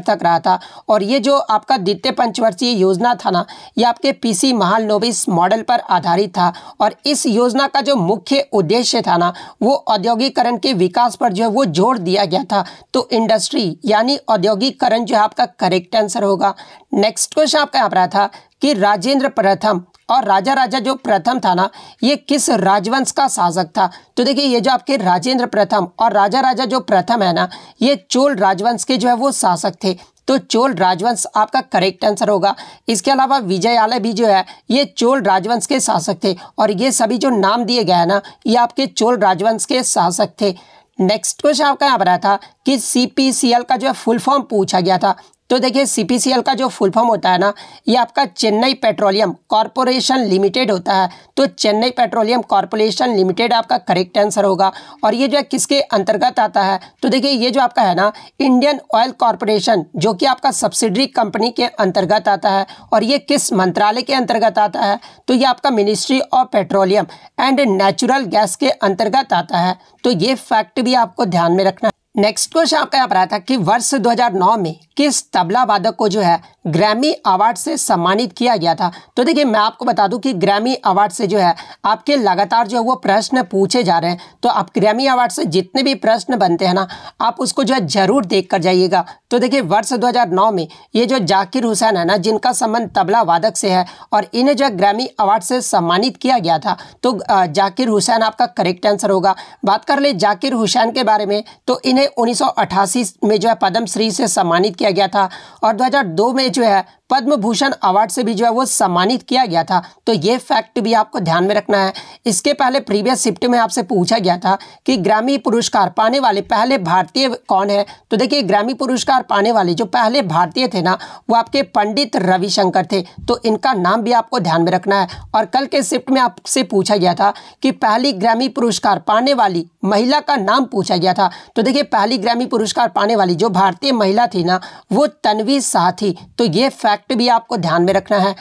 तक रहा था और ये जो आपका द्वितीय पंचवर्षीय योजना था ना ये आपके पीसी महालनोबिस मॉडल पर आधारित था और इस योजना का जो मुख्य उद्देश्य था ना वो औद्योगिकरण के विकास पर जो है वो जोर दिया गया था तो इंडस्ट्री यानी औद्योगिकरण जो है आपका करेक्ट आंसर होगा नेक्स्ट क्वेश्चन आपका यहाँ पर था कि राजेंद्र प्रथम और राजा राजा जो प्रथम था ना ये किस राजवंश का शासक था तो देखिए ये जो आपके राजेंद्र प्रथम और राजा राजा जो प्रथम है ना ये चोल राजवंश के जो है वो शासक थे तो चोल राजवंश आपका करेक्ट आंसर होगा इसके अलावा विजयालय भी जो है ये चोल राजवंश के शासक थे और ये सभी जो नाम दिए गए हैं ना ये आपके चोल राजवंश के शासक थे नेक्स्ट क्वेश्चन आपका यहाँ पर आया था कि सी का जो है फुल फॉर्म पूछा गया था तो देखिए सीपीसीएल का जो फुल फॉर्म होता है ना ये आपका चेन्नई पेट्रोलियम कॉरपोरेशन लिमिटेड होता है तो चेन्नई पेट्रोलियम कॉरपोरेशन लिमिटेड आपका करेक्ट आंसर होगा और ये जो है किसके अंतर्गत आता है तो देखिए ये जो आपका है ना इंडियन ऑयल कॉरपोरेशन जो कि आपका सब्सिडरी कंपनी के अंतर्गत आता है और ये किस मंत्रालय के अंतर्गत आता है तो ये आपका ministry of petroleum and natural gas के अंतर्गत आता है तो ये फैक्ट भी आपको ध्यान में रखना नेक्स्ट क्वेश्चन आपका यहाँ पर आया था कि वर्ष 2009 में किस तबला वादक को जो है ग्रैमी अवार्ड से सम्मानित किया गया था तो देखिए मैं आपको बता दूं कि ग्रैमी अवार्ड से जो है आपके लगातार जो है वो प्रश्न पूछे जा रहे हैं तो आप ग्रैमी अवार्ड से जितने भी प्रश्न बनते हैं ना आप उसको जो है ज़रूर देख कर जाइएगा तो देखिए वर्ष 2009 में ये जो जाकिर हुसैन है ना जिनका संबंध तबला वादक से है और इन्हें जो ग्रैमी अवार्ड से सम्मानित किया गया था तो जाकिर हुसैन आपका करेक्ट आंसर होगा बात कर ले जाकिर हुसैन के बारे में तो इन्हें उन्नीस में जो है पद्मश्री से सम्मानित किया किया गया था और 2002 में जो है पद्म भूषण अवार्ड से भी जो है वो सम्मानित किया गया था तो ये फैक्ट भी आपको ध्यान में रखना है इसके पहले प्रीवियस शिफ्ट में आपसे पूछा गया था कि ग्रामी पुरस्कार पाने वाले पहले भारतीय कौन है तो देखिए ग्रामी पुरस्कार पाने वाले जो पहले भारतीय थे ना वो आपके पंडित रविशंकर थे तो इनका नाम भी आपको ध्यान में रखना है और कल के शिफ्ट में आपसे पूछा गया था कि पहली ग्रामी पुरस्कार पाने वाली महिला का नाम पूछा गया था तो देखिए पहली ग्रामी पुरस्कार पाने वाली जो भारतीय महिला थी ना वो तनवी शाह थी तो ये फैक्ट फैक्ट भी आपको ध्यान में रखना है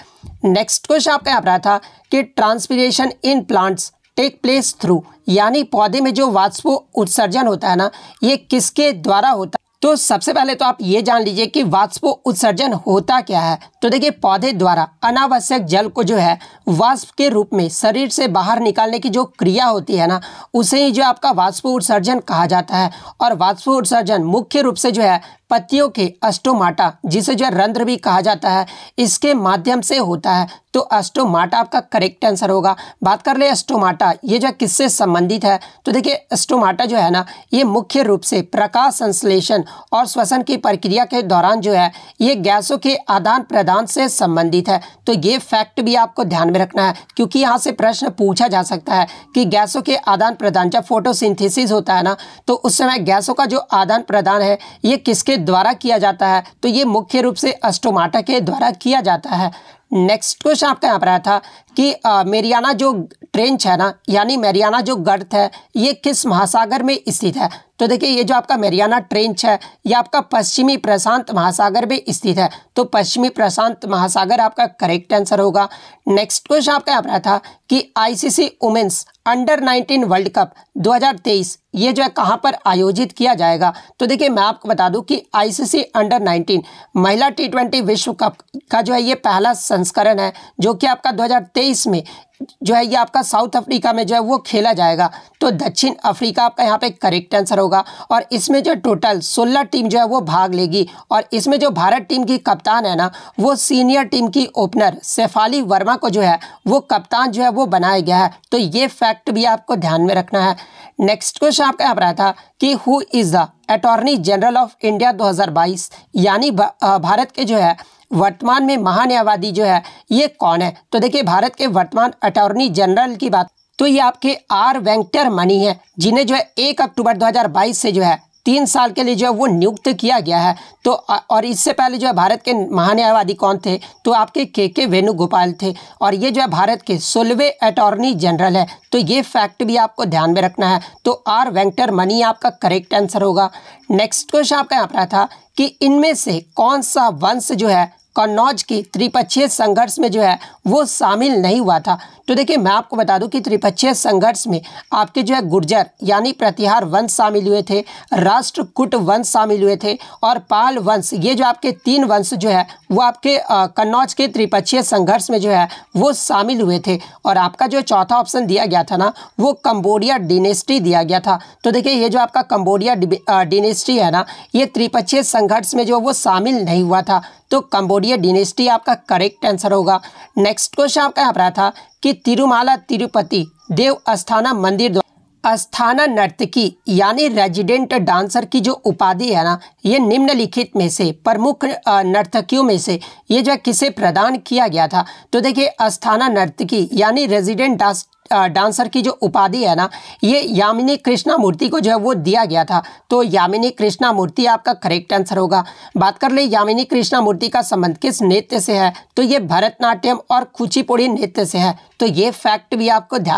नेक्स्ट क्वेश्चन आपका यहाँ रहा था कि transpiration in plants take place through यानी पौधे में जो वाष्पो उत्सर्जन होता है ना ये किसके द्वारा होता है तो सबसे पहले तो आप ये जान लीजिए कि वाष्प उत्सर्जन होता क्या है तो देखिए पौधे द्वारा अनावश्यक जल को जो है वाष्प के रूप में शरीर से बाहर निकालने की जो क्रिया होती है ना उसे ही जो आपका वाष्प उत्सर्जन कहा जाता है और वाष्प उत्सर्जन मुख्य रूप से जो है पत्तियों के अस्टोमाटा जिसे जो रंध्र भी कहा जाता है इसके माध्यम से होता है तो अस्टोमाटा आपका करेक्ट आंसर होगा बात कर ले अस्टोमाटा ये जो किससे संबंधित है तो देखिए अस्टोमाटा जो है ना ये मुख्य रूप से प्रकाश संश्लेषण और श्वसन की प्रक्रिया के दौरान जो है ये गैसों के आदान प्रदान से संबंधित है तो ये फैक्ट भी आपको ध्यान में रखना है क्योंकि यहाँ से प्रश्न पूछा जा सकता है कि गैसों के आदान प्रदान जब फोटोसिंथेसिस होता है ना तो उस समय गैसों का जो आदान प्रदान है ये किसके द्वारा किया जाता है तो ये मुख्य रूप से अस्टोमाटा के द्वारा किया जाता है नेक्स्ट क्वेश्चन आपका यहाँ पर आया था कि मेरियाना जो ट्रेंच है ना यानी मेरियाना जो गर्थ है ये किस महासागर में स्थित है तो देखिए ये जो आपका मेरियाना ट्रेंच है ये आपका पश्चिमी प्रशांत महासागर में स्थित है तो पश्चिमी प्रशांत महासागर आपका करेक्ट आंसर होगा नेक्स्ट क्वेश्चन आपका यहाँ पर आया था कि ICC women's under 19 world cup 2023 ये जो है कहाँ पर आयोजित किया जाएगा तो देखिए मैं आपको बता दूं कि आईसीसी अंडर 19 महिला टी ट्वेंटी विश्व कप का जो है ये पहला संस्करण है जो कि आपका 2023 में जो है ये आपका साउथ अफ्रीका में जो है वो खेला जाएगा तो दक्षिण अफ्रीका आपका यहाँ पे करेक्ट आंसर होगा और इसमें जो टोटल 16 टीम जो है वो भाग लेगी और इसमें जो भारत टीम की कप्तान है ना वो सीनियर टीम की ओपनर सेफाली वर्मा को जो है वो कप्तान जो है वो बनाया गया है तो ये फैक्ट भी आपको ध्यान में रखना है नेक्स्ट क्वेश्चन आपका यहाँ पर आया था कि who is the attorney general of India दो यानी भारत के जो है वर्तमान में महान्यायवादी जो है ये कौन है तो देखिए भारत के वर्तमान अटॉर्नी जनरल की बात तो ये आपके आर वेंकटर मनी है जिन्हें जो है एक अक्टूबर 2022 से जो है तीन साल के लिए जो है वो नियुक्त किया गया है तो और इससे पहले जो है भारत के महान्यायवादी कौन थे तो आपके के के वेणुगोपाल थे और ये जो है भारत के सोलवे अटॉर्नी जनरल है तो ये फैक्ट भी आपको ध्यान में रखना है तो आर वेंकटर मनी आपका करेक्ट आंसर होगा नेक्स्ट क्वेश्चन आपका यहाँ पर था कि इनमें से कौन सा वंश जो है कन्नौज की त्रिपक्षीय संघर्ष में जो है वो शामिल नहीं हुआ था तो देखिए मैं आपको बता दूं कि त्रिपक्षीय संघर्ष में आपके जो है गुर्जर यानी प्रतिहार वंश शामिल हुए थे राष्ट्रकूट वंश शामिल हुए थे और पाल वंश ये जो आपके तीन वंश जो है वो आपके कन्नौज के त्रिपक्षीय संघर्ष में जो है वो शामिल हुए थे और आपका जो चौथा ऑप्शन दिया गया था ना वो कम्बोडिया डिनेस्टी दिया गया था तो देखिए ये जो आपका कम्बोडिया डिनेस्टी है ना ये त्रिपक्षीय संघर्ष में जो वो शामिल नहीं हुआ था तो कम्बोडिया ये डिनेस्टी आपका करेक्ट आंसर होगा नेक्स्ट क्वेश्चन आपका यहाँ पर आया था कि तिरुमाला तिरुपति देव अस्थाना मंदिर अस्थाना नर्तकी यानी रेजिडेंट डांसर की जो उपाधि है ना ये निम्नलिखित में से प्रमुख नर्तकियों में से ये जो किसे प्रदान किया गया था तो देखिए अस्थाना नर्तकी यानी रेजिडेंट डांस डांसर की जो उपाधि है ना ये यामिनी कृष्णा मूर्ति को जो है वो दिया गया था तो यामिनी कृष्णा मूर्ति आपका करेक्ट आंसर होगा बात कर ले यामिनी कृष्णा मूर्ति का संबंध किस नृत्य से है तो ये भरतनाट्यम और कुचिपुड़ी नृत्य से है तो ये फैक्ट भी आपको ध्यान